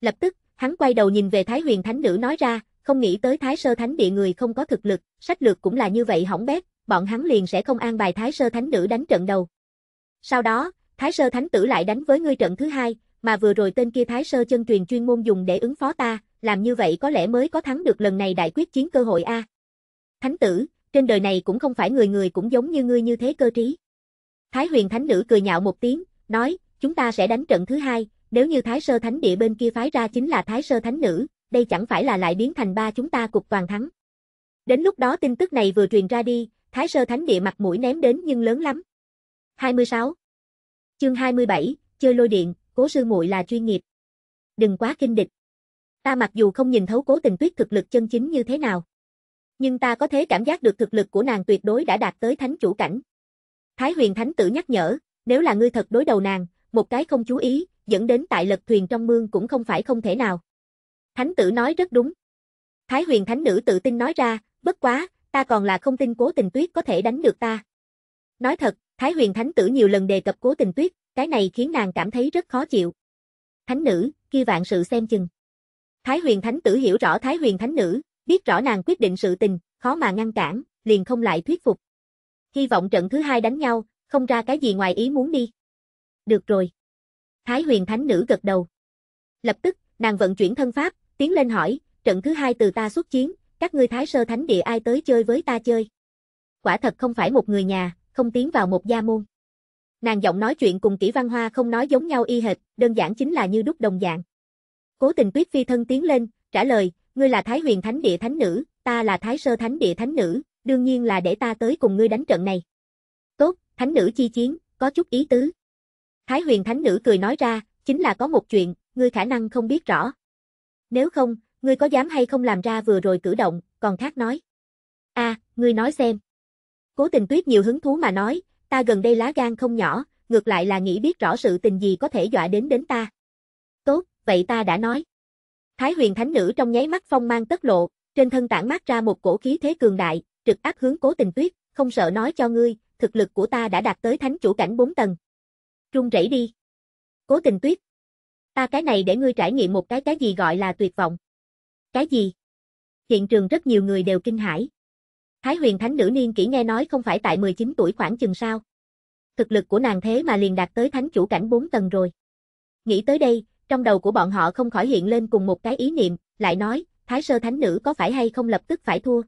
Lập tức, hắn quay đầu nhìn về Thái huyền thánh nữ nói ra, không nghĩ tới Thái sơ thánh địa người không có thực lực, sách lược cũng là như vậy hỏng bét, bọn hắn liền sẽ không an bài Thái sơ thánh nữ đánh trận đầu. Sau đó, Thái Sơ Thánh Tử lại đánh với ngươi trận thứ hai, mà vừa rồi tên kia Thái Sơ chân truyền chuyên môn dùng để ứng phó ta, làm như vậy có lẽ mới có thắng được lần này đại quyết chiến cơ hội a. Thánh Tử, trên đời này cũng không phải người người cũng giống như ngươi như thế cơ trí. Thái Huyền Thánh Nữ cười nhạo một tiếng, nói, chúng ta sẽ đánh trận thứ hai, nếu như Thái Sơ Thánh Địa bên kia phái ra chính là Thái Sơ Thánh Nữ, đây chẳng phải là lại biến thành ba chúng ta cục toàn thắng. Đến lúc đó tin tức này vừa truyền ra đi, Thái Sơ Thánh Địa mặt mũi ném đến nhưng lớn lắm. 26. Chương 27, chơi lôi điện, cố sư muội là chuyên nghiệp. Đừng quá kinh địch. Ta mặc dù không nhìn thấu cố tình tuyết thực lực chân chính như thế nào. Nhưng ta có thể cảm giác được thực lực của nàng tuyệt đối đã đạt tới thánh chủ cảnh. Thái huyền thánh tử nhắc nhở, nếu là ngươi thật đối đầu nàng, một cái không chú ý, dẫn đến tại lật thuyền trong mương cũng không phải không thể nào. Thánh tử nói rất đúng. Thái huyền thánh nữ tự tin nói ra, bất quá, ta còn là không tin cố tình tuyết có thể đánh được ta. Nói thật, Thái huyền thánh tử nhiều lần đề cập cố tình tuyết, cái này khiến nàng cảm thấy rất khó chịu. Thánh nữ, kia vạn sự xem chừng. Thái huyền thánh tử hiểu rõ thái huyền thánh nữ, biết rõ nàng quyết định sự tình, khó mà ngăn cản, liền không lại thuyết phục. Hy vọng trận thứ hai đánh nhau, không ra cái gì ngoài ý muốn đi. Được rồi. Thái huyền thánh nữ gật đầu. Lập tức, nàng vận chuyển thân pháp, tiến lên hỏi, trận thứ hai từ ta xuất chiến, các ngươi thái sơ thánh địa ai tới chơi với ta chơi. Quả thật không phải một người nhà, không tiến vào một gia môn. Nàng giọng nói chuyện cùng kỹ văn hoa không nói giống nhau y hệt, đơn giản chính là như đúc đồng dạng. Cố tình tuyết phi thân tiến lên, trả lời, ngươi là Thái huyền thánh địa thánh nữ, ta là Thái sơ thánh địa thánh nữ, đương nhiên là để ta tới cùng ngươi đánh trận này. Tốt, thánh nữ chi chiến, có chút ý tứ. Thái huyền thánh nữ cười nói ra, chính là có một chuyện, ngươi khả năng không biết rõ. Nếu không, ngươi có dám hay không làm ra vừa rồi cử động, còn khác nói. a à, ngươi nói xem. Cố tình tuyết nhiều hứng thú mà nói, ta gần đây lá gan không nhỏ, ngược lại là nghĩ biết rõ sự tình gì có thể dọa đến đến ta. Tốt, vậy ta đã nói. Thái huyền thánh nữ trong nháy mắt phong mang tất lộ, trên thân tản mát ra một cổ khí thế cường đại, trực áp hướng cố tình tuyết, không sợ nói cho ngươi, thực lực của ta đã đạt tới thánh chủ cảnh 4 tầng. Trung rẩy đi. Cố tình tuyết. Ta cái này để ngươi trải nghiệm một cái cái gì gọi là tuyệt vọng. Cái gì? Hiện trường rất nhiều người đều kinh hãi. Thái huyền thánh nữ niên kỹ nghe nói không phải tại 19 tuổi khoảng chừng sao. Thực lực của nàng thế mà liền đạt tới thánh chủ cảnh 4 tầng rồi. Nghĩ tới đây, trong đầu của bọn họ không khỏi hiện lên cùng một cái ý niệm, lại nói, Thái sơ thánh nữ có phải hay không lập tức phải thua.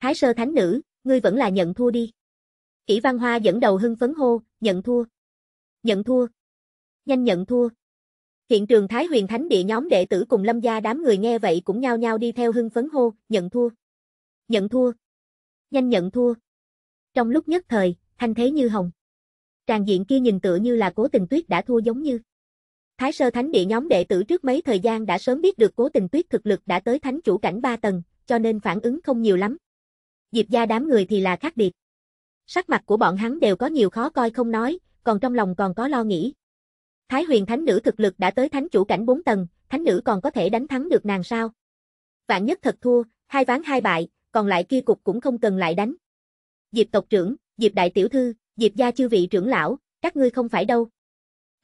Thái sơ thánh nữ, ngươi vẫn là nhận thua đi. Kỷ văn hoa dẫn đầu hưng phấn hô, nhận thua. Nhận thua. Nhanh nhận thua. Hiện trường Thái huyền thánh địa nhóm đệ tử cùng lâm gia đám người nghe vậy cũng nhao nhao đi theo hưng phấn hô, nhận thua. Nhận thua nhanh nhận thua. Trong lúc nhất thời, thanh thế như hồng. Tràng diện kia nhìn tựa như là cố tình tuyết đã thua giống như. Thái sơ thánh địa nhóm đệ tử trước mấy thời gian đã sớm biết được cố tình tuyết thực lực đã tới thánh chủ cảnh ba tầng, cho nên phản ứng không nhiều lắm. Diệp gia đám người thì là khác biệt. Sắc mặt của bọn hắn đều có nhiều khó coi không nói, còn trong lòng còn có lo nghĩ. Thái huyền thánh nữ thực lực đã tới thánh chủ cảnh 4 tầng, thánh nữ còn có thể đánh thắng được nàng sao? Vạn nhất thật thua, hai ván hai bại, còn lại kia cục cũng không cần lại đánh. Diệp tộc trưởng, Diệp đại tiểu thư, Diệp gia chư vị trưởng lão, các ngươi không phải đâu.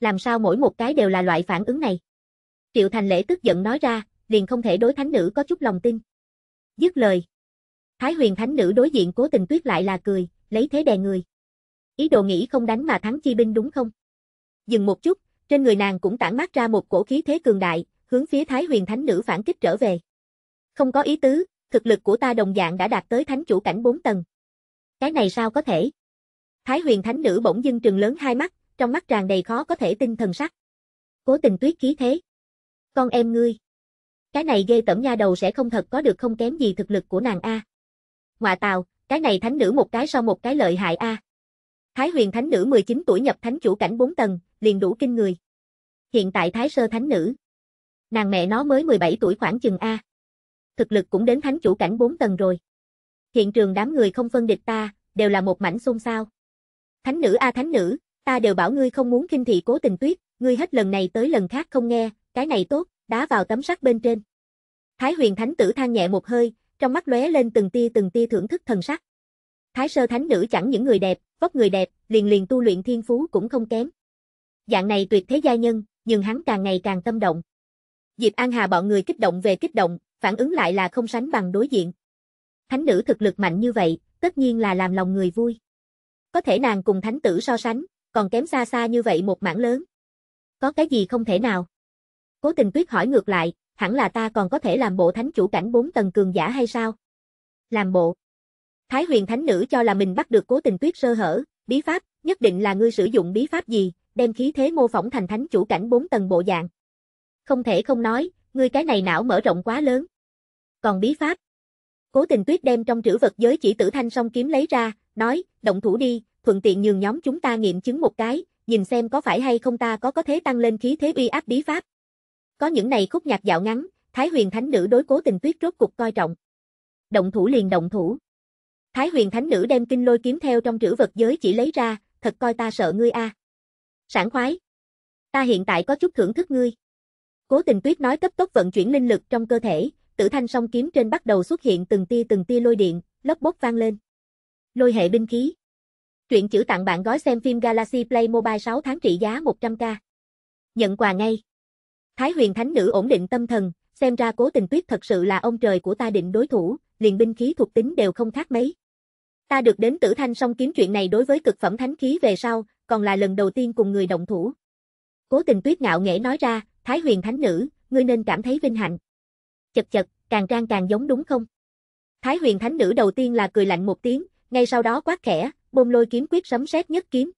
Làm sao mỗi một cái đều là loại phản ứng này? Triệu Thành Lễ tức giận nói ra, liền không thể đối thánh nữ có chút lòng tin. Dứt lời. Thái huyền thánh nữ đối diện cố tình tuyết lại là cười, lấy thế đè người. Ý đồ nghĩ không đánh mà thắng chi binh đúng không? Dừng một chút, trên người nàng cũng tản mát ra một cổ khí thế cường đại, hướng phía Thái huyền thánh nữ phản kích trở về. Không có ý tứ, thực lực của ta đồng dạng đã đạt tới thánh chủ cảnh 4 tầng. Cái này sao có thể? Thái huyền thánh nữ bỗng dưng trừng lớn hai mắt, trong mắt tràn đầy khó có thể tin thần sắc. Cố tình tuyết khí thế. Con em ngươi. Cái này ghê tẩm nha đầu sẽ không thật có được không kém gì thực lực của nàng A. Ngoạ tào, cái này thánh nữ một cái sau một cái lợi hại A. Thái huyền thánh nữ 19 tuổi nhập thánh chủ cảnh 4 tầng, liền đủ kinh người. Hiện tại thái sơ thánh nữ. Nàng mẹ nó mới 17 tuổi khoảng chừng A thực lực cũng đến thánh chủ cảnh 4 tầng rồi. Hiện trường đám người không phân địch ta, đều là một mảnh xôn xao. Thánh nữ a à thánh nữ, ta đều bảo ngươi không muốn kinh thị cố tình tuyết, ngươi hết lần này tới lần khác không nghe, cái này tốt, đá vào tấm sắt bên trên. Thái huyền thánh tử than nhẹ một hơi, trong mắt lóe lên từng tia từng tia thưởng thức thần sắc. Thái sơ thánh nữ chẳng những người đẹp, vóc người đẹp, liền liền tu luyện thiên phú cũng không kém. Dạng này tuyệt thế gia nhân, nhưng hắn càng ngày càng tâm động. Diệp An Hà bọn người kích động về kích động, phản ứng lại là không sánh bằng đối diện. Thánh nữ thực lực mạnh như vậy, tất nhiên là làm lòng người vui. Có thể nàng cùng thánh tử so sánh, còn kém xa xa như vậy một mảng lớn. Có cái gì không thể nào? Cố tình tuyết hỏi ngược lại, hẳn là ta còn có thể làm bộ thánh chủ cảnh bốn tầng cường giả hay sao? Làm bộ. Thái huyền thánh nữ cho là mình bắt được cố tình tuyết sơ hở, bí pháp, nhất định là ngươi sử dụng bí pháp gì, đem khí thế mô phỏng thành thánh chủ cảnh bốn tầng bộ dạng. Không thể không nói, Ngươi cái này não mở rộng quá lớn. Còn bí pháp. Cố tình tuyết đem trong trữ vật giới chỉ tử thanh song kiếm lấy ra, nói, động thủ đi, thuận tiện nhường nhóm chúng ta nghiệm chứng một cái, nhìn xem có phải hay không ta có có thế tăng lên khí thế uy áp bí pháp. Có những này khúc nhạc dạo ngắn, Thái huyền thánh nữ đối cố tình tuyết rốt cục coi trọng. Động thủ liền động thủ. Thái huyền thánh nữ đem kinh lôi kiếm theo trong trữ vật giới chỉ lấy ra, thật coi ta sợ ngươi a. À. Sảng khoái. Ta hiện tại có chút thưởng thức ngươi. Cố Tình Tuyết nói cấp tốc vận chuyển linh lực trong cơ thể, tử thanh song kiếm trên bắt đầu xuất hiện từng tia từng tia lôi điện, lốc bốc vang lên. Lôi hệ binh khí. Truyện chữ tặng bạn gói xem phim Galaxy Play Mobile 6 tháng trị giá 100k. Nhận quà ngay. Thái huyền thánh nữ ổn định tâm thần, xem ra cố tình tuyết thật sự là ông trời của ta định đối thủ, liền binh khí thuộc tính đều không khác mấy. Ta được đến tử thanh song kiếm chuyện này đối với cực phẩm thánh khí về sau, còn là lần đầu tiên cùng người động thủ. Cố tình tuyết ngạo nghễ nói ra, Thái huyền thánh nữ, ngươi nên cảm thấy vinh hạnh. Chật chật, càng trang càng giống đúng không? Thái huyền thánh nữ đầu tiên là cười lạnh một tiếng, ngay sau đó quát khẽ, bôn lôi kiếm quyết sấm sét nhất kiếm.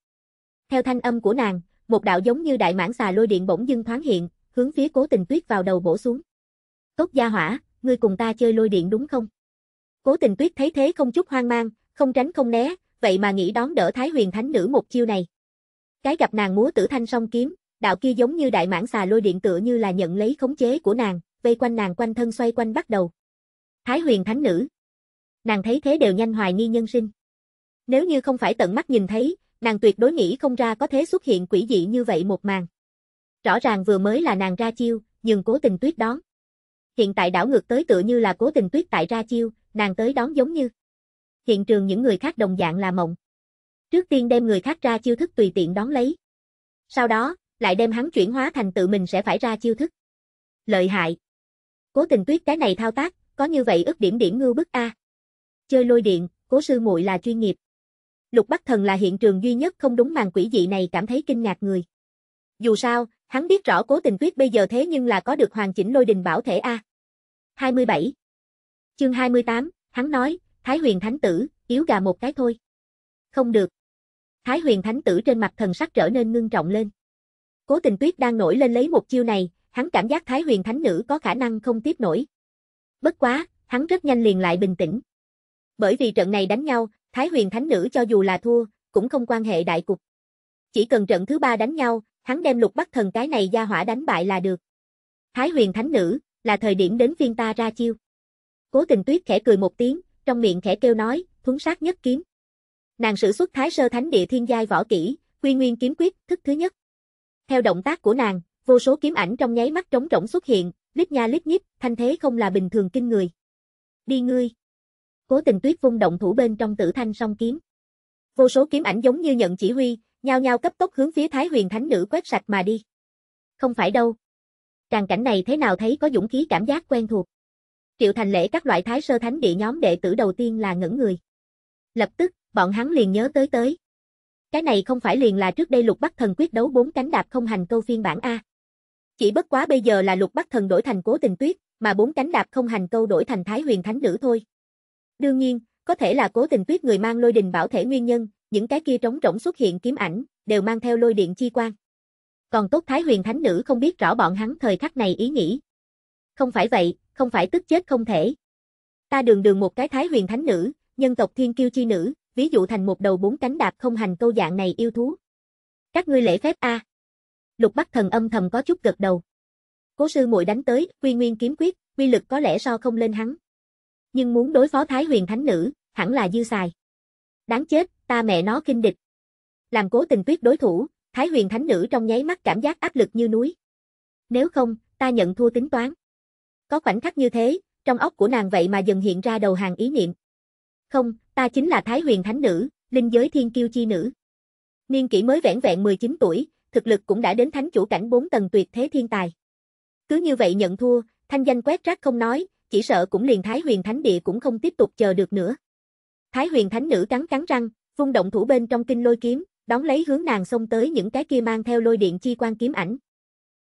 Theo thanh âm của nàng, một đạo giống như đại mãng xà lôi điện bỗng dưng thoáng hiện, hướng phía cố tình tuyết vào đầu bổ xuống. Tốt gia hỏa, ngươi cùng ta chơi lôi điện đúng không? Cố tình tuyết thấy thế không chút hoang mang, không tránh không né, vậy mà nghĩ đón đỡ Thái huyền thánh nữ một chiêu này. Cái gặp nàng múa tử thanh song kiếm, đạo kia giống như đại mãng xà lôi điện tựa như là nhận lấy khống chế của nàng, vây quanh nàng quanh thân xoay quanh bắt đầu. Thái huyền thánh nữ. Nàng thấy thế đều nhanh hoài nghi nhân sinh. Nếu như không phải tận mắt nhìn thấy, nàng tuyệt đối nghĩ không ra có thế xuất hiện quỷ dị như vậy một màn. Rõ ràng vừa mới là nàng ra chiêu, nhưng cố tình tuyết đón. Hiện tại đảo ngược tới tựa như là cố tình tuyết tại ra chiêu, nàng tới đón giống như. Hiện trường những người khác đồng dạng là mộng. Trước tiên đem người khác ra chiêu thức tùy tiện đón lấy. Sau đó, lại đem hắn chuyển hóa thành tự mình sẽ phải ra chiêu thức. Lợi hại. Cố Tình Tuyết cái này thao tác, có như vậy ức điểm điểm ngưu bức a. Chơi lôi điện, Cố sư muội là chuyên nghiệp. Lục Bắc Thần là hiện trường duy nhất không đúng màn quỷ dị này cảm thấy kinh ngạc người. Dù sao, hắn biết rõ Cố Tình Tuyết bây giờ thế nhưng là có được hoàn chỉnh lôi đình bảo thể a. 27. Chương 28, hắn nói, Thái Huyền Thánh tử, yếu gà một cái thôi. Không được. Thái Huyền Thánh tử trên mặt thần sắc trở nên ngưng trọng lên. Cố tình tuyết đang nổi lên lấy một chiêu này, hắn cảm giác Thái huyền thánh nữ có khả năng không tiếp nổi. Bất quá, hắn rất nhanh liền lại bình tĩnh. Bởi vì trận này đánh nhau, Thái huyền thánh nữ cho dù là thua, cũng không quan hệ đại cục. Chỉ cần trận thứ ba đánh nhau, hắn đem lục bắc thần cái này gia hỏa đánh bại là được. Thái huyền thánh nữ, là thời điểm đến phiên ta ra chiêu. Cố tình tuyết khẽ cười một tiếng, trong miệng khẽ kêu nói, thuấn sát nhất kiếm. Nàng sử xuất thái sơ thánh địa thiên giai võ kỹ, quy nguyên kiếm quyết, thức thứ nhất. Theo động tác của nàng, vô số kiếm ảnh trong nháy mắt trống rỗng xuất hiện, lít nha lít nhít, thanh thế không là bình thường kinh người. Đi ngươi! Cố tình tuyết vung động thủ bên trong tử thanh song kiếm. Vô số kiếm ảnh giống như nhận chỉ huy, nhao nhao cấp tốc hướng phía Thái Huyền Thánh Nữ quét sạch mà đi. Không phải đâu. Tràng cảnh này thế nào thấy có dũng khí cảm giác quen thuộc. Triệu Thành Lễ các loại Thái Sơ Thánh địa nhóm đệ tử đầu tiên là ngẩn người. Lập tức, bọn hắn liền nhớ tới tới. Cái này không phải liền là trước đây lục bắc thần quyết đấu bốn cánh đạp không hành câu phiên bản A. Chỉ bất quá bây giờ là lục bắc thần đổi thành cố tình tuyết, mà bốn cánh đạp không hành câu đổi thành thái huyền thánh nữ thôi. Đương nhiên, có thể là cố tình tuyết người mang lôi đình bảo thể nguyên nhân, những cái kia trống rỗng xuất hiện kiếm ảnh, đều mang theo lôi điện chi quan. Còn tốt thái huyền thánh nữ không biết rõ bọn hắn thời khắc này ý nghĩ. Không phải vậy, không phải tức chết không thể. Ta đường đường một cái thái huyền thánh nữ, nhân tộc thiên kiêu chi nữ, ví dụ thành một đầu bốn cánh đạp không hành câu dạng này yêu thú. Các ngươi lễ phép a. Lục Bắc Thần âm thầm có chút gật đầu. Cố sư muội đánh tới, Quy Nguyên kiếm quyết, quy lực có lẽ so không lên hắn. Nhưng muốn đối phó Thái Huyền Thánh nữ, hẳn là dư xài. Đáng chết, ta mẹ nó kinh địch. Làm Cố Tình Tuyết đối thủ, Thái Huyền Thánh nữ trong nháy mắt cảm giác áp lực như núi. Nếu không, ta nhận thua tính toán. Có khoảnh khắc như thế, trong óc của nàng vậy mà dần hiện ra đầu hàng ý niệm. Không, Ta chính là Thái Huyền Thánh Nữ, linh giới thiên kiêu chi nữ. Niên kỷ mới vẻn vẹn 19 tuổi, thực lực cũng đã đến thánh chủ cảnh 4 tầng tuyệt thế thiên tài. Cứ như vậy nhận thua, thanh danh quét rác không nói, chỉ sợ cũng liền Thái Huyền Thánh Địa cũng không tiếp tục chờ được nữa. Thái Huyền Thánh Nữ cắn cắn răng, vung động thủ bên trong kinh lôi kiếm, đón lấy hướng nàng xông tới những cái kia mang theo lôi điện chi quan kiếm ảnh.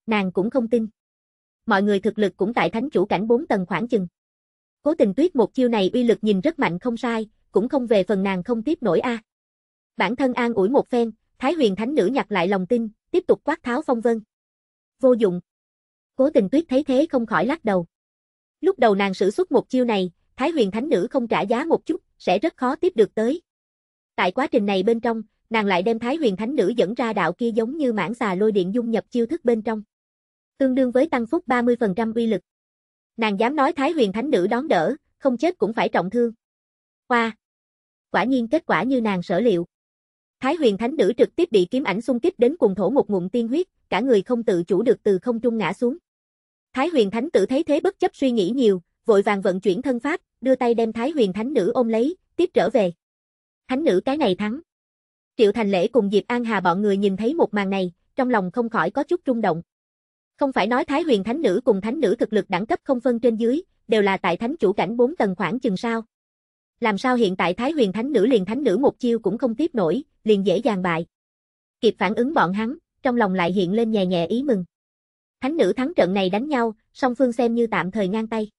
Nàng cũng không tin. Mọi người thực lực cũng tại thánh chủ cảnh 4 tầng khoảng chừng. Cố Tình Tuyết một chiêu này uy lực nhìn rất mạnh không sai, cũng không về phần nàng không tiếp nổi a. À. Bản thân an ủi một phen, Thái Huyền Thánh nữ nhặt lại lòng tin, tiếp tục quát tháo phong vân. Vô dụng. Cố Tình Tuyết thấy thế không khỏi lắc đầu. Lúc đầu nàng sử xuất một chiêu này, Thái Huyền Thánh nữ không trả giá một chút, sẽ rất khó tiếp được tới. Tại quá trình này bên trong, nàng lại đem Thái Huyền Thánh nữ dẫn ra đạo kia giống như mãn xà lôi điện dung nhập chiêu thức bên trong. Tương đương với tăng phúc 30% uy lực. Nàng dám nói Thái Huyền Thánh nữ đón đỡ, không chết cũng phải trọng thương. Hoa. Quả nhiên kết quả như nàng sở liệu. Thái huyền thánh nữ trực tiếp bị kiếm ảnh xung kích đến cùng thổ một ngụm tiên huyết, cả người không tự chủ được từ không trung ngã xuống. Thái huyền thánh tử thấy thế bất chấp suy nghĩ nhiều, vội vàng vận chuyển thân pháp, đưa tay đem thái huyền thánh nữ ôm lấy, tiếp trở về. Thánh nữ cái này thắng. Triệu Thành Lễ cùng Diệp An Hà bọn người nhìn thấy một màn này, trong lòng không khỏi có chút rung động. Không phải nói Thái Huyền Thánh Nữ cùng Thánh Nữ thực lực đẳng cấp không phân trên dưới, đều là tại Thánh Chủ cảnh 4 tầng khoảng chừng sao làm sao hiện tại Thái Huyền Thánh Nữ liền Thánh Nữ một chiêu cũng không tiếp nổi, liền dễ dàng bại. Kịp phản ứng bọn hắn, trong lòng lại hiện lên nhẹ nhẹ ý mừng. Thánh Nữ thắng trận này đánh nhau, song phương xem như tạm thời ngang tay.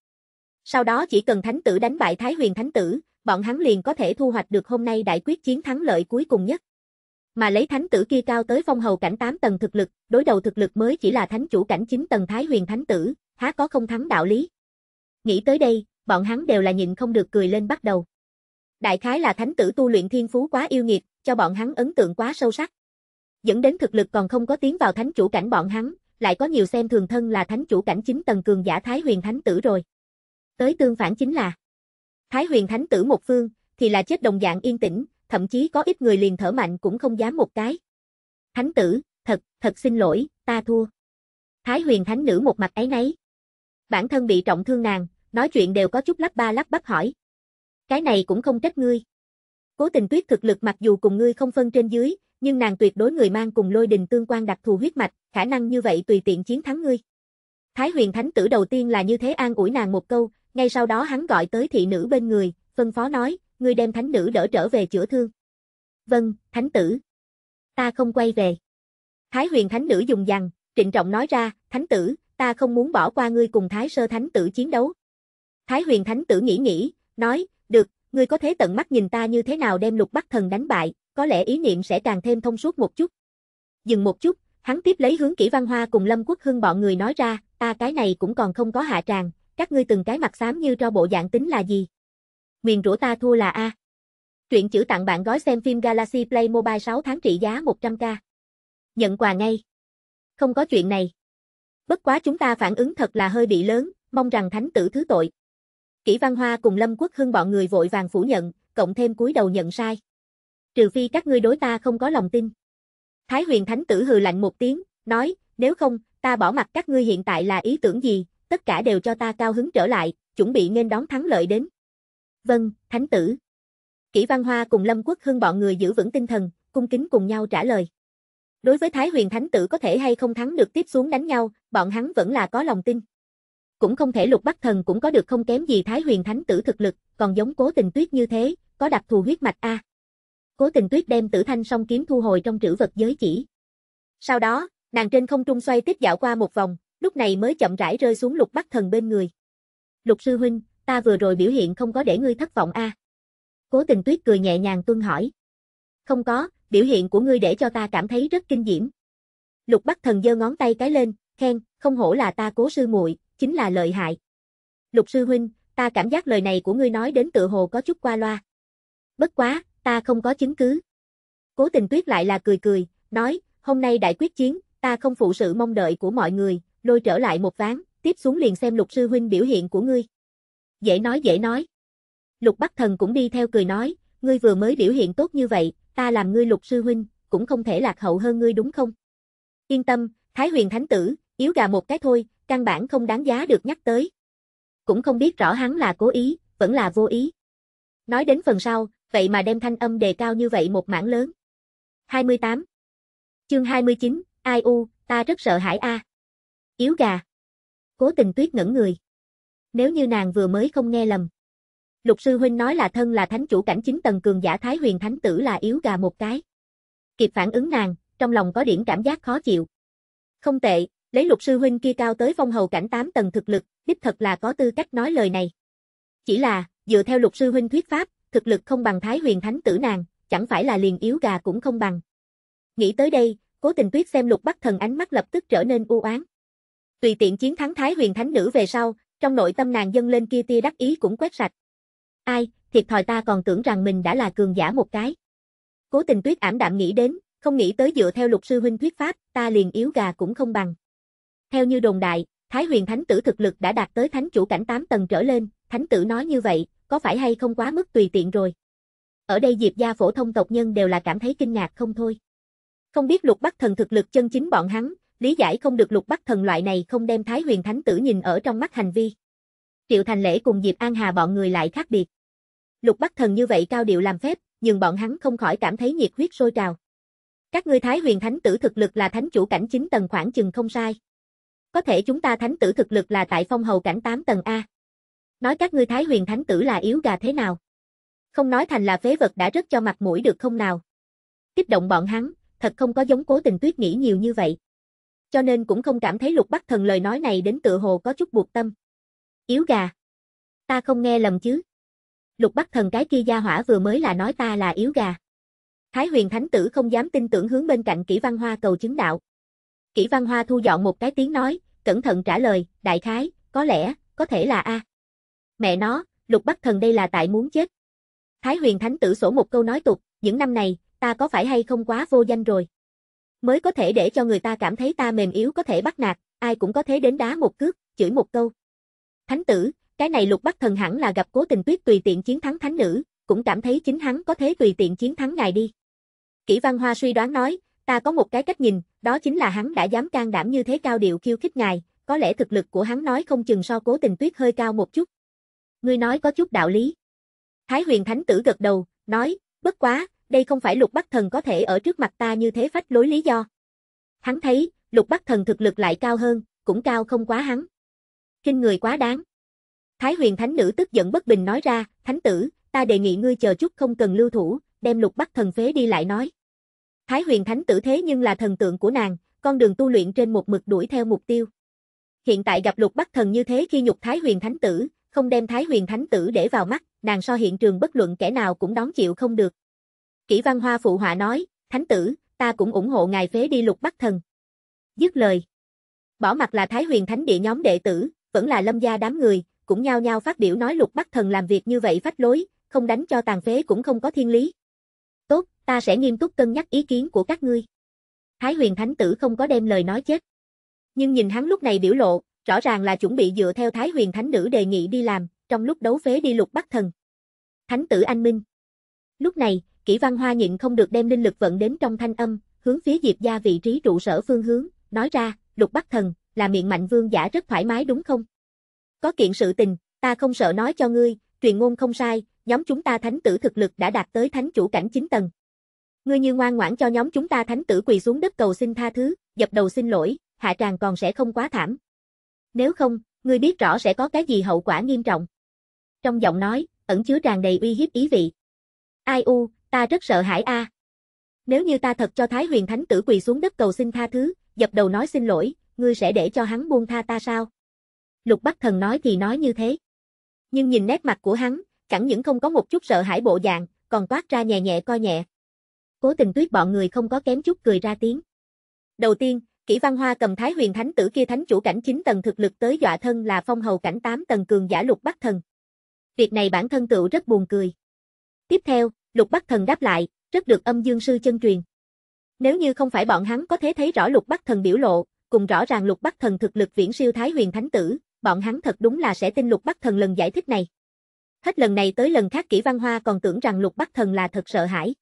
Sau đó chỉ cần Thánh Tử đánh bại Thái Huyền Thánh Tử, bọn hắn liền có thể thu hoạch được hôm nay đại quyết chiến thắng lợi cuối cùng nhất. Mà lấy Thánh Tử kia cao tới phong hầu cảnh 8 tầng thực lực, đối đầu thực lực mới chỉ là Thánh Chủ cảnh 9 tầng Thái Huyền Thánh Tử, há có không thắng đạo lý. Nghĩ tới đây, bọn hắn đều là nhịn không được cười lên bắt đầu. Đại khái là thánh tử tu luyện thiên phú quá yêu nghiệt, cho bọn hắn ấn tượng quá sâu sắc. Dẫn đến thực lực còn không có tiến vào thánh chủ cảnh bọn hắn, lại có nhiều xem thường thân là thánh chủ cảnh chính tầng cường giả Thái Huyền thánh tử rồi. Tới tương phản chính là Thái Huyền thánh tử một phương, thì là chết đồng dạng yên tĩnh, thậm chí có ít người liền thở mạnh cũng không dám một cái. Thánh tử, thật, thật xin lỗi, ta thua. Thái huyền thánh nữ một mặt ấy nấy. Bản thân bị trọng thương nàng, nói chuyện đều có chút lắp ba lắp bắp hỏi cái này cũng không trách ngươi. Cố tình tuyết thực lực mặc dù cùng ngươi không phân trên dưới, nhưng nàng tuyệt đối người mang cùng lôi đình tương quan đặc thù huyết mạch, khả năng như vậy tùy tiện chiến thắng ngươi. Thái huyền thánh tử đầu tiên là như thế an ủi nàng một câu, ngay sau đó hắn gọi tới thị nữ bên người, phân phó nói, ngươi đem thánh nữ đỡ trở về chữa thương. Vâng, thánh tử. Ta không quay về. Thái huyền thánh nữ dùng dằn, trịnh trọng nói ra, thánh tử, ta không muốn bỏ qua ngươi cùng thái sơ thánh tử chiến đấu. Thái huyền thánh tử nghĩ nghĩ, nói, Ngươi có thể tận mắt nhìn ta như thế nào đem lục bắc thần đánh bại, có lẽ ý niệm sẽ càng thêm thông suốt một chút. Dừng một chút, hắn tiếp lấy hướng kỹ văn hoa cùng Lâm Quốc Hưng bọn người nói ra, ta cái này cũng còn không có hạ tràng, các ngươi từng cái mặt xám như cho bộ dạng tính là gì. Nguyền rủa ta thua là A. Truyện chữ tặng bạn gói xem phim Galaxy Play Mobile 6 tháng trị giá 100k. Nhận quà ngay. Không có chuyện này. Bất quá chúng ta phản ứng thật là hơi bị lớn, mong rằng thánh tử thứ tội. Kỷ Văn Hoa cùng Lâm Quốc Hưng bọn người vội vàng phủ nhận, cộng thêm cúi đầu nhận sai. Trừ phi các ngươi đối ta không có lòng tin. Thái huyền thánh tử hừ lạnh một tiếng, nói, nếu không, ta bỏ mặt các ngươi hiện tại là ý tưởng gì, tất cả đều cho ta cao hứng trở lại, chuẩn bị nên đón thắng lợi đến. Vâng, thánh tử. Kỷ Văn Hoa cùng Lâm Quốc Hưng bọn người giữ vững tinh thần, cung kính cùng nhau trả lời. Đối với Thái huyền thánh tử có thể hay không thắng được tiếp xuống đánh nhau, bọn hắn vẫn là có lòng tin cũng không thể lục bắc thần cũng có được không kém gì thái huyền thánh tử thực lực, còn giống cố tình tuyết như thế, có đặc thù huyết mạch A. Cố tình tuyết đem tử thanh song kiếm thu hồi trong trữ vật giới chỉ. Sau đó, nàng trên không trung xoay tiếp dạo qua một vòng, lúc này mới chậm rãi rơi xuống lục bắc thần bên người. Lục sư huynh, ta vừa rồi biểu hiện không có để ngươi thất vọng A. Cố tình tuyết cười nhẹ nhàng tuân hỏi. Không có, biểu hiện của ngươi để cho ta cảm thấy rất kinh diễm. Lục Bắc Thần giơ ngón tay cái lên, khen, không hổ là ta cố sư muội, chính là lợi hại. Lục sư huynh, ta cảm giác lời này của ngươi nói đến tựa hồ có chút qua loa. Bất quá, ta không có chứng cứ. Cố tình tuyết lại là cười cười, nói, hôm nay đại quyết chiến, ta không phụ sự mong đợi của mọi người, lôi trở lại một ván, tiếp xuống liền xem lục sư huynh biểu hiện của ngươi. Dễ nói dễ nói. Lục Bắc Thần cũng đi theo cười nói, ngươi vừa mới biểu hiện tốt như vậy, ta làm ngươi lục sư huynh, cũng không thể lạc hậu hơn ngươi đúng không? Yên tâm, Thái huyền thánh tử, yếu gà một cái thôi, căn bản không đáng giá được nhắc tới. Cũng không biết rõ hắn là cố ý, vẫn là vô ý. Nói đến phần sau, vậy mà đem thanh âm đề cao như vậy một mảng lớn. 28. Chương 29, ai u, ta rất sợ hãi a. Yếu gà. Cố Tình Tuyết ngẩn người. Nếu như nàng vừa mới không nghe lầm. Lục sư huynh nói là thân là thánh chủ cảnh chính tầng cường giả Thái Huyền Thánh tử là yếu gà một cái. Kịp phản ứng nàng, trong lòng có điểm cảm giác khó chịu. Không tệ, lấy lục sư huynh kia cao tới phong hầu cảnh 8 tầng thực lực, đích thật là có tư cách nói lời này. Chỉ là, dựa theo lục sư huynh thuyết pháp, thực lực không bằng thái huyền thánh tử nàng, chẳng phải là liền yếu gà cũng không bằng. Nghĩ tới đây, cố tình tuyết xem lục bắc thần ánh mắt lập tức trở nên u oán Tùy tiện chiến thắng thái huyền thánh nữ về sau, trong nội tâm nàng dâng lên kia tia đắc ý cũng quét sạch. Ai, thiệt thòi ta còn tưởng rằng mình đã là cường giả một cái. Cố tình tuyết ảm đạm nghĩ đến, không nghĩ tới dựa theo lục sư huynh thuyết pháp, ta liền yếu gà cũng không bằng. Theo như đồn đại, Thái huyền thánh tử thực lực đã đạt tới thánh chủ cảnh 8 tầng trở lên, thánh tử nói như vậy, có phải hay không quá mức tùy tiện rồi. Ở đây Diệp gia phổ thông tộc nhân đều là cảm thấy kinh ngạc không thôi. Không biết lục bắc thần thực lực chân chính bọn hắn, lý giải không được lục bắc thần loại này không đem Thái huyền thánh tử nhìn ở trong mắt hành vi. Triệu Thành Lễ cùng Diệp An Hà bọn người lại khác biệt. Lục Bắc Thần như vậy cao điệu làm phép, nhưng bọn hắn không khỏi cảm thấy nhiệt huyết sôi trào. Các ngươi Thái Huyền Thánh tử thực lực là thánh chủ cảnh chính tầng khoảng chừng không sai, có thể chúng ta thánh tử thực lực là tại phong hầu cảnh 8 tầng A. Nói các ngươi thái huyền thánh tử là yếu gà thế nào? Không nói thành là phế vật đã rất cho mặt mũi được không nào? Kích động bọn hắn, thật không có giống cố tình tuyết nghĩ nhiều như vậy. Cho nên cũng không cảm thấy lục bắc thần lời nói này đến tựa hồ có chút buộc tâm. Yếu gà. Ta không nghe lầm chứ. Lục bắc thần cái kia gia hỏa vừa mới là nói ta là yếu gà. Thái huyền thánh tử không dám tin tưởng hướng bên cạnh kỹ văn hoa cầu chứng đạo. Kỷ Văn Hoa thu dọn một cái tiếng nói, cẩn thận trả lời, đại khái, có lẽ, có thể là A. Mẹ nó, lục bắc thần đây là tại muốn chết. Thái huyền thánh tử sổ một câu nói tục, những năm này, ta có phải hay không quá vô danh rồi. Mới có thể để cho người ta cảm thấy ta mềm yếu có thể bắt nạt, ai cũng có thế đến đá một cước, chửi một câu. Thánh tử, cái này lục bắc thần hẳn là gặp cố tình tuyết tùy tiện chiến thắng thánh nữ, cũng cảm thấy chính hắn có thế tùy tiện chiến thắng ngài đi. Kỷ Văn Hoa suy đoán nói, ta có một cái cách nhìn, đó chính là hắn đã dám can đảm như thế cao điệu khiêu khích ngài, có lẽ thực lực của hắn nói không chừng so cố tình tuyết hơi cao một chút. Ngươi nói có chút đạo lý. Thái huyền thánh tử gật đầu, nói, bất quá, đây không phải lục bắc thần có thể ở trước mặt ta như thế phách lối lý do. Hắn thấy, lục bắc thần thực lực lại cao hơn, cũng cao không quá hắn. Kinh người quá đáng. Thái huyền thánh nữ tức giận bất bình nói ra, thánh tử, ta đề nghị ngươi chờ chút không cần lưu thủ, đem lục bắc thần phế đi lại nói. Thái huyền thánh tử thế nhưng là thần tượng của nàng, con đường tu luyện trên một mực đuổi theo mục tiêu. Hiện tại gặp lục bắc thần như thế khi nhục Thái huyền thánh tử, không đem Thái huyền thánh tử để vào mắt, nàng so hiện trường bất luận kẻ nào cũng đón chịu không được. Kỷ văn hoa phụ họa nói, thánh tử, ta cũng ủng hộ ngài phế đi lục bắc thần. Dứt lời. Bỏ mặt là Thái huyền thánh địa nhóm đệ tử, vẫn là lâm gia đám người, cũng nhao nhao phát biểu nói lục bắc thần làm việc như vậy phách lối, không đánh cho tàn phế cũng không có thiên lý. Tốt, ta sẽ nghiêm túc cân nhắc ý kiến của các ngươi. Thái huyền thánh tử không có đem lời nói chết. Nhưng nhìn hắn lúc này biểu lộ, rõ ràng là chuẩn bị dựa theo Thái huyền thánh nữ đề nghị đi làm, trong lúc đấu phế đi lục bắt thần. Thánh tử anh minh. Lúc này, Kỷ văn hoa nhịn không được đem linh lực vận đến trong thanh âm, hướng phía Diệp gia vị trí trụ sở phương hướng, nói ra, lục bắt thần, là miệng mạnh vương giả rất thoải mái đúng không? Có kiện sự tình, ta không sợ nói cho ngươi, truyền ngôn không sai, nhóm chúng ta thánh tử thực lực đã đạt tới thánh chủ cảnh 9 tầng. Ngươi như ngoan ngoãn cho nhóm chúng ta thánh tử quỳ xuống đất cầu xin tha thứ, dập đầu xin lỗi, hạ tràng còn sẽ không quá thảm. Nếu không, ngươi biết rõ sẽ có cái gì hậu quả nghiêm trọng. Trong giọng nói, ẩn chứa tràn đầy uy hiếp ý vị. Ai u, ta rất sợ hãi a. Nếu như ta thật cho Thái Huyền Thánh tử quỳ xuống đất cầu xin tha thứ, dập đầu nói xin lỗi, ngươi sẽ để cho hắn buông tha ta sao? Lục Bắc Thần nói thì nói như thế. Nhưng nhìn nét mặt của hắn, chẳng những không có một chút sợ hãi bộ dạng, còn toát ra nhẹ nhẹ coi nhẹ. Cố tình tuyết bọn người không có kém chút cười ra tiếng. Đầu tiên, Kỷ Văn Hoa cầm Thái Huyền Thánh tử kia thánh chủ cảnh 9 tầng thực lực tới dọa thân là phong hầu cảnh 8 tầng cường giả Lục Bắc Thần. Việc này bản thân tựu rất buồn cười. Tiếp theo, Lục Bắc Thần đáp lại, rất được âm dương sư chân truyền. Nếu như không phải bọn hắn có thể thấy rõ Lục Bắc Thần biểu lộ, cùng rõ ràng Lục Bắc Thần thực lực viễn siêu Thái Huyền Thánh tử, bọn hắn thật đúng là sẽ tin Lục Bắc Thần lần giải thích này. Hết lần này tới lần khác kỹ văn hoa còn tưởng rằng lục bắc thần là thật sợ hãi.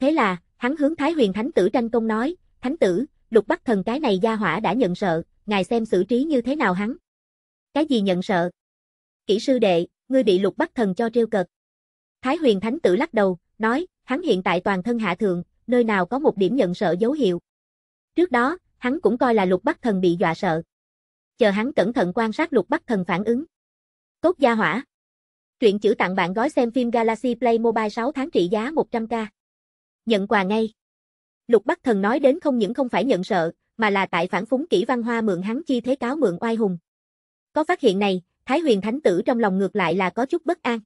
Thế là, hắn hướng Thái huyền thánh tử tranh công nói, thánh tử, lục bắc thần cái này gia hỏa đã nhận sợ, ngài xem xử trí như thế nào hắn. Cái gì nhận sợ? Kỹ sư đệ, ngươi bị lục bắc thần cho trêu cợt. Thái huyền thánh tử lắc đầu, nói, hắn hiện tại toàn thân hạ thượng, nơi nào có một điểm nhận sợ dấu hiệu. Trước đó, hắn cũng coi là lục bắc thần bị dọa sợ. Chờ hắn cẩn thận quan sát lục bắc thần phản ứng. Cốt gia hỏa. Truyện chữ tặng bạn gói xem phim Galaxy Play Mobile 6 tháng trị giá 100k. Nhận quà ngay. Lục Bắc Thần nói đến không những không phải nhận sợ, mà là tại phản phúng kỹ văn hoa mượn hắn chi thế cáo mượn oai hùng. Có phát hiện này, Thái Huyền Thánh Tử trong lòng ngược lại là có chút bất an.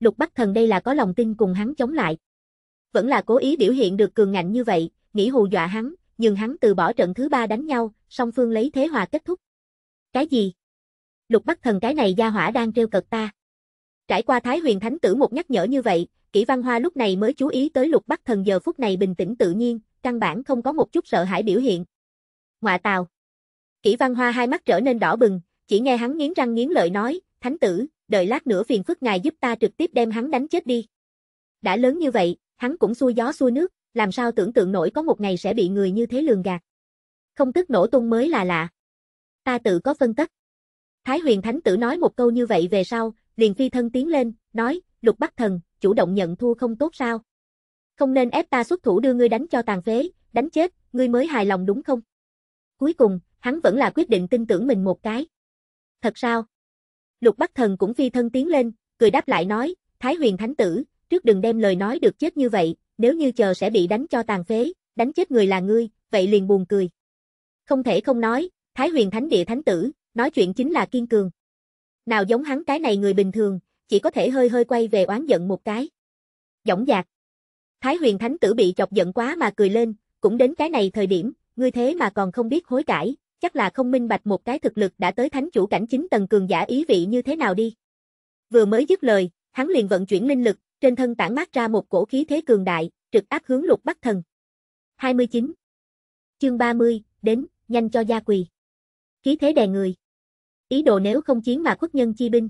Lục Bắc Thần đây là có lòng tin cùng hắn chống lại. Vẫn là cố ý biểu hiện được cường ngạnh như vậy, nghĩ hù dọa hắn, nhưng hắn từ bỏ trận thứ ba đánh nhau, song phương lấy thế hòa kết thúc. Cái gì? Lục Bắc Thần cái này gia hỏa đang trêu cợt ta. Trải qua Thái Huyền Thánh Tử một nhắc nhở như vậy, Kỷ Văn Hoa lúc này mới chú ý tới Lục Bắc Thần giờ phút này bình tĩnh tự nhiên, căn bản không có một chút sợ hãi biểu hiện. Ngoạ tào. Kỷ Văn Hoa hai mắt trở nên đỏ bừng, chỉ nghe hắn nghiến răng nghiến lợi nói, "Thánh tử, đợi lát nữa phiền phức ngài giúp ta trực tiếp đem hắn đánh chết đi." Đã lớn như vậy, hắn cũng xui gió xui nước, làm sao tưởng tượng nổi có một ngày sẽ bị người như thế lường gạt. Không tức nổ tung mới là lạ. Ta tự có phân tích. Thái Huyền Thánh tử nói một câu như vậy về sau, liền phi thân tiến lên, nói, lục bắc thần, chủ động nhận thua không tốt sao. Không nên ép ta xuất thủ đưa ngươi đánh cho tàn phế, đánh chết, ngươi mới hài lòng đúng không? Cuối cùng, hắn vẫn là quyết định tin tưởng mình một cái. Thật sao? Lục Bắc Thần cũng phi thân tiến lên, cười đáp lại nói, Thái huyền thánh tử, trước đừng đem lời nói được chết như vậy, nếu như chờ sẽ bị đánh cho tàn phế, đánh chết người là ngươi, vậy liền buồn cười. Không thể không nói, Thái huyền thánh địa thánh tử, nói chuyện chính là kiên cường. Nào giống hắn cái này người bình thường, chỉ có thể hơi hơi quay về oán giận một cái. Dõng dạc. Thái huyền thánh tử bị chọc giận quá mà cười lên, cũng đến cái này thời điểm, ngươi thế mà còn không biết hối cải, chắc là không minh bạch một cái thực lực đã tới thánh chủ cảnh chính tầng cường giả ý vị như thế nào đi. Vừa mới dứt lời, hắn liền vận chuyển linh lực, trên thân tản mát ra một cổ khí thế cường đại, trực áp hướng lục bắc thần. 29. Chương 30, đến, nhanh cho gia quỳ. Khí thế đè người ý đồ nếu không chiến mà khuất nhân chi binh.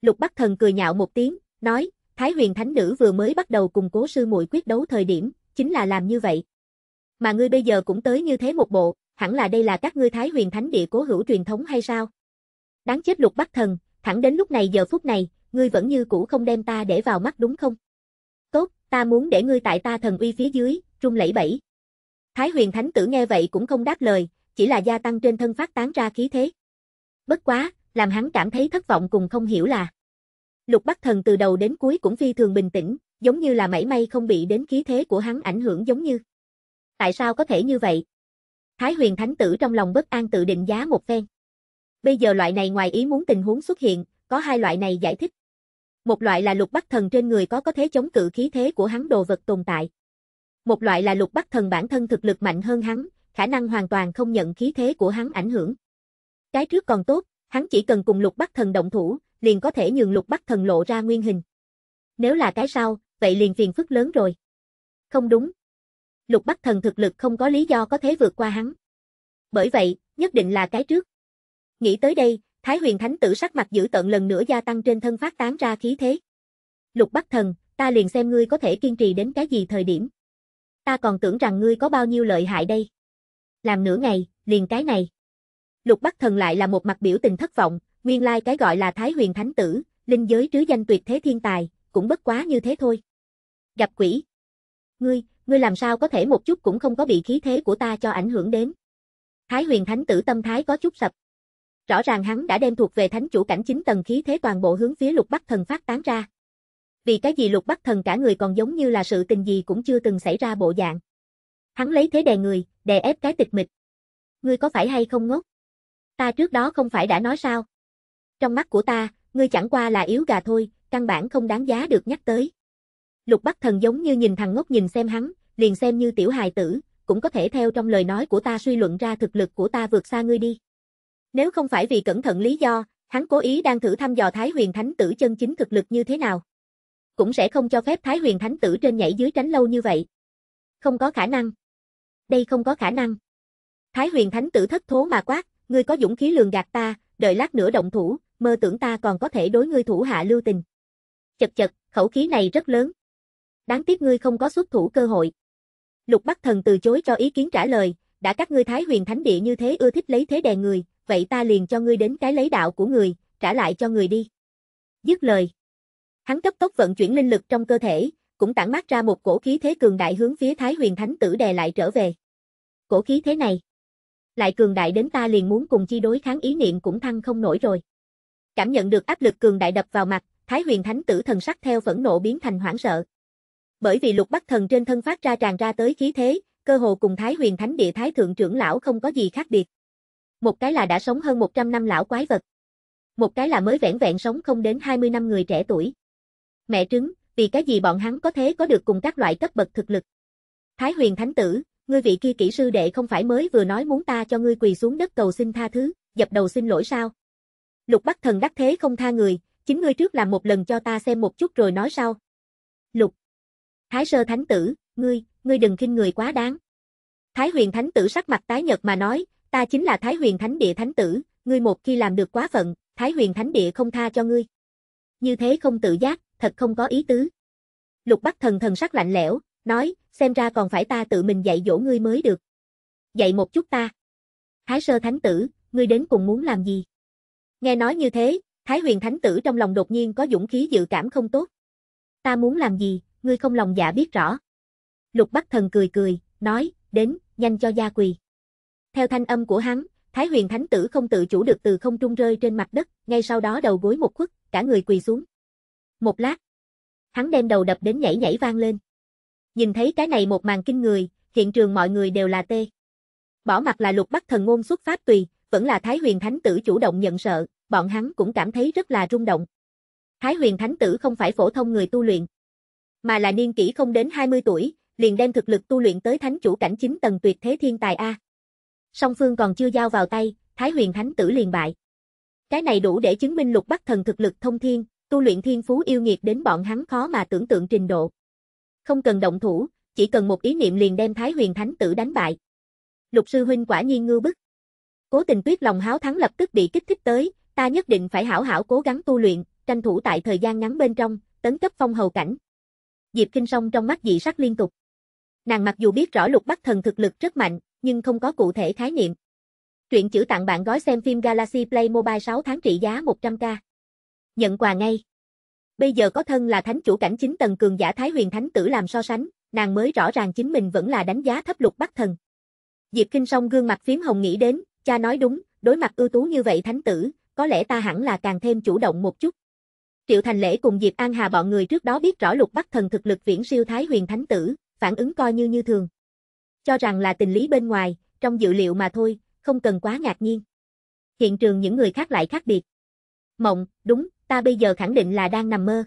Lục Bắc Thần cười nhạo một tiếng, nói, Thái huyền thánh nữ vừa mới bắt đầu cùng cố sư muội quyết đấu thời điểm, chính là làm như vậy. Mà ngươi bây giờ cũng tới như thế một bộ, hẳn là đây là các ngươi Thái huyền thánh địa cố hữu truyền thống hay sao? Đáng chết Lục Bắc Thần, thẳng đến lúc này giờ phút này, ngươi vẫn như cũ không đem ta để vào mắt đúng không? Tốt, ta muốn để ngươi tại ta thần uy phía dưới, trung lẫy bẫy. Thái huyền thánh tử nghe vậy cũng không đáp lời, chỉ là gia tăng trên thân phát tán ra khí thế. Bất quá, làm hắn cảm thấy thất vọng cùng không hiểu là Lục Bắc Thần từ đầu đến cuối cũng phi thường bình tĩnh, giống như là mảy may không bị đến khí thế của hắn ảnh hưởng giống như. Tại sao có thể như vậy? Thái huyền thánh tử trong lòng bất an tự định giá một phen. Bây giờ loại này ngoài ý muốn tình huống xuất hiện, có hai loại này giải thích. Một loại là lục bắc thần trên người có có thế chống cự khí thế của hắn đồ vật tồn tại. Một loại là lục bắc thần bản thân thực lực mạnh hơn hắn, khả năng hoàn toàn không nhận khí thế của hắn ảnh hưởng. Cái trước còn tốt, hắn chỉ cần cùng lục bắc thần động thủ, liền có thể nhường lục bắc thần lộ ra nguyên hình. Nếu là cái sau, vậy liền phiền phức lớn rồi. Không đúng. Lục bắc thần thực lực không có lý do có thể vượt qua hắn. Bởi vậy, nhất định là cái trước. Nghĩ tới đây, Thái huyền thánh tử sắc mặt giữ tận lần nữa gia tăng trên thân phát tán ra khí thế. Lục bắc thần, ta liền xem ngươi có thể kiên trì đến cái gì thời điểm. Ta còn tưởng rằng ngươi có bao nhiêu lợi hại đây. Làm nửa ngày, liền cái này. Lục Bắc Thần lại là một mặt biểu tình thất vọng, nguyên lai cái gọi là Thái Huyền Thánh Tử, linh giới trứ danh tuyệt thế thiên tài, cũng bất quá như thế thôi. Gặp quỷ. Ngươi, ngươi làm sao có thể một chút cũng không có bị khí thế của ta cho ảnh hưởng đến. Thái Huyền Thánh Tử tâm thái có chút sập. Rõ ràng hắn đã đem thuộc về thánh chủ cảnh chính tầng khí thế toàn bộ hướng phía Lục Bắc Thần phát tán ra. Vì cái gì Lục Bắc Thần cả người còn giống như là sự tình gì cũng chưa từng xảy ra bộ dạng. Hắn lấy thế đè người, đè ép cái tịch mịch. Ngươi có phải hay không ngốc? Ta trước đó không phải đã nói sao? Trong mắt của ta, ngươi chẳng qua là yếu gà thôi, căn bản không đáng giá được nhắc tới. Lục Bắc Thần giống như nhìn thằng ngốc nhìn xem hắn, liền xem như tiểu hài tử, cũng có thể theo trong lời nói của ta suy luận ra thực lực của ta vượt xa ngươi đi. Nếu không phải vì cẩn thận lý do, hắn cố ý đang thử thăm dò Thái Huyền Thánh Tử chân chính thực lực như thế nào. Cũng sẽ không cho phép Thái Huyền Thánh Tử trên nhảy dưới tránh lâu như vậy. Không có khả năng. Đây không có khả năng. Thái Huyền Thánh Tử thất thố mà quát, ngươi có dũng khí lường gạt ta, đợi lát nữa động thủ, mơ tưởng ta còn có thể đối ngươi thủ hạ lưu tình. Chật chật, khẩu khí này rất lớn. Đáng tiếc ngươi không có xuất thủ cơ hội. Lục Bắc Thần từ chối cho ý kiến trả lời, đã các ngươi Thái Huyền Thánh Địa như thế ưa thích lấy thế đè người, vậy ta liền cho ngươi đến cái lấy đạo của người, trả lại cho người đi. Dứt lời. Hắn cấp tốc vận chuyển linh lực trong cơ thể, cũng tản mát ra một cổ khí thế cường đại hướng phía Thái Huyền Thánh Tử đè lại trở về. Cổ khí thế này lại cường đại đến ta liền muốn cùng chi đối kháng ý niệm cũng thăng không nổi rồi. Cảm nhận được áp lực cường đại đập vào mặt, Thái Huyền Thánh tử thần sắc theo phẫn nộ biến thành hoảng sợ. Bởi vì Lục Bắc Thần trên thân phát ra tràn ra tới khí thế, cơ hồ cùng Thái Huyền Thánh địa Thái thượng trưởng lão không có gì khác biệt. Một cái là đã sống hơn 100 năm lão quái vật, một cái là mới vẹn vẹn sống không đến 20 năm người trẻ tuổi. Mẹ trứng, vì cái gì bọn hắn có thế có được cùng các loại cấp bậc thực lực. Thái Huyền Thánh tử, ngươi vị kia kỹ sư đệ không phải mới vừa nói muốn ta cho ngươi quỳ xuống đất cầu xin tha thứ, dập đầu xin lỗi sao? Lục Bắc Thần đắc thế không tha người, chính ngươi trước làm một lần cho ta xem một chút rồi nói sau. Lục Thái sơ thánh tử, ngươi, ngươi đừng khinh người quá đáng. Thái huyền thánh tử sắc mặt tái nhợt mà nói, ta chính là Thái huyền thánh địa thánh tử, ngươi một khi làm được quá phận, Thái huyền thánh địa không tha cho ngươi. Như thế không tự giác, thật không có ý tứ. Lục Bắc Thần thần sắc lạnh lẽo, nói, xem ra còn phải ta tự mình dạy dỗ ngươi mới được. Dạy một chút ta. Thái sơ thánh tử, ngươi đến cùng muốn làm gì? Nghe nói như thế, Thái huyền thánh tử trong lòng đột nhiên có dũng khí dự cảm không tốt. Ta muốn làm gì, ngươi không lòng dạ biết rõ. Lục Bắc Thần cười cười, nói, đến, nhanh cho gia quỳ. Theo thanh âm của hắn, Thái huyền thánh tử không tự chủ được từ không trung rơi trên mặt đất, ngay sau đó đầu gối một khuất, cả người quỳ xuống. Một lát, hắn đem đầu đập đến nhảy nhảy vang lên. Nhìn thấy cái này một màn kinh người, hiện trường mọi người đều là tê. Bỏ mặt là lục bắc thần ngôn xuất phát tùy, vẫn là Thái huyền thánh tử chủ động nhận sợ, bọn hắn cũng cảm thấy rất là rung động. Thái huyền thánh tử không phải phổ thông người tu luyện, mà là niên kỷ không đến 20 tuổi, liền đem thực lực tu luyện tới thánh chủ cảnh chính tầng tuyệt thế thiên tài A. Song phương còn chưa giao vào tay, Thái huyền thánh tử liền bại. Cái này đủ để chứng minh lục bắc thần thực lực thông thiên, tu luyện thiên phú yêu nghiệt đến bọn hắn khó mà tưởng tượng trình độ không cần động thủ, chỉ cần một ý niệm liền đem Thái Huyền Thánh Tử đánh bại. Lục sư huynh quả nhiên ngưu bức. Cố Tình Tuyết lòng háo thắng lập tức bị kích thích tới, ta nhất định phải hảo hảo cố gắng tu luyện, tranh thủ tại thời gian ngắn bên trong, tấn cấp phong hầu cảnh. Diệp Kinh Song trong mắt dị sắc liên tục. Nàng mặc dù biết rõ Lục Bắc Thần thực lực rất mạnh, nhưng không có cụ thể khái niệm. Truyện chữ tặng bạn gói xem phim Galaxy Play Mobile 6 tháng trị giá 100k. Nhận quà ngay. Bây giờ có thân là thánh chủ cảnh chính tầng cường giả Thái Huyền Thánh Tử làm so sánh, nàng mới rõ ràng chính mình vẫn là đánh giá thấp lục bắc thần. Diệp Kinh Song gương mặt phím hồng nghĩ đến, cha nói đúng, đối mặt ưu tú như vậy thánh tử, có lẽ ta hẳn là càng thêm chủ động một chút. Triệu Thành Lễ cùng Diệp An Hà bọn người trước đó biết rõ lục bắc thần thực lực viễn siêu Thái Huyền Thánh Tử, phản ứng coi như như thường. Cho rằng là tình lý bên ngoài, trong dự liệu mà thôi, không cần quá ngạc nhiên. Hiện trường những người khác lại khác biệt. Mộng, đúng, ta bây giờ khẳng định là đang nằm mơ.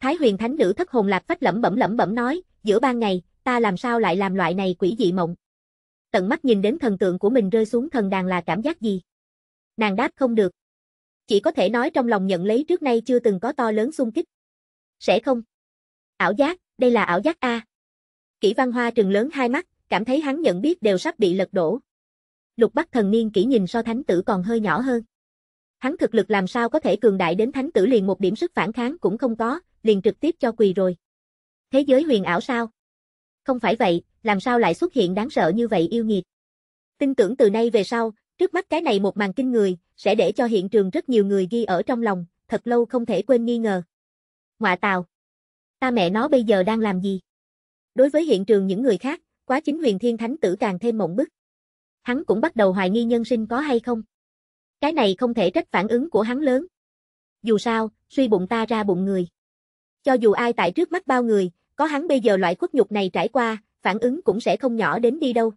Thái huyền thánh nữ thất hồn lạc phách lẩm bẩm lẩm bẩm nói, giữa ban ngày, ta làm sao lại làm loại này quỷ dị mộng. Tận mắt nhìn đến thần tượng của mình rơi xuống thần đàn là cảm giác gì? Nàng đáp không được. Chỉ có thể nói trong lòng nhận lấy trước nay chưa từng có to lớn xung kích. Sẽ không? Ảo giác, đây là ảo giác A. Kỷ văn hoa trừng lớn hai mắt, cảm thấy hắn nhận biết đều sắp bị lật đổ. Lục Bắc thần niên kỹ nhìn so thánh tử còn hơi nhỏ hơn hắn thực lực làm sao có thể cường đại đến thánh tử liền một điểm sức phản kháng cũng không có, liền trực tiếp cho quỳ rồi. Thế giới huyền ảo sao? Không phải vậy, làm sao lại xuất hiện đáng sợ như vậy yêu nghiệt? Tin tưởng từ nay về sau, trước mắt cái này một màn kinh người, sẽ để cho hiện trường rất nhiều người ghi ở trong lòng, thật lâu không thể quên nghi ngờ. Ngoạ tào! Ta mẹ nó bây giờ đang làm gì? Đối với hiện trường những người khác, quá chính huyền thiên thánh tử càng thêm mộng bức. Hắn cũng bắt đầu hoài nghi nhân sinh có hay không. Cái này không thể trách phản ứng của hắn lớn. Dù sao, suy bụng ta ra bụng người. Cho dù ai tại trước mắt bao người, có hắn bây giờ loại khuất nhục này trải qua, phản ứng cũng sẽ không nhỏ đến đi đâu.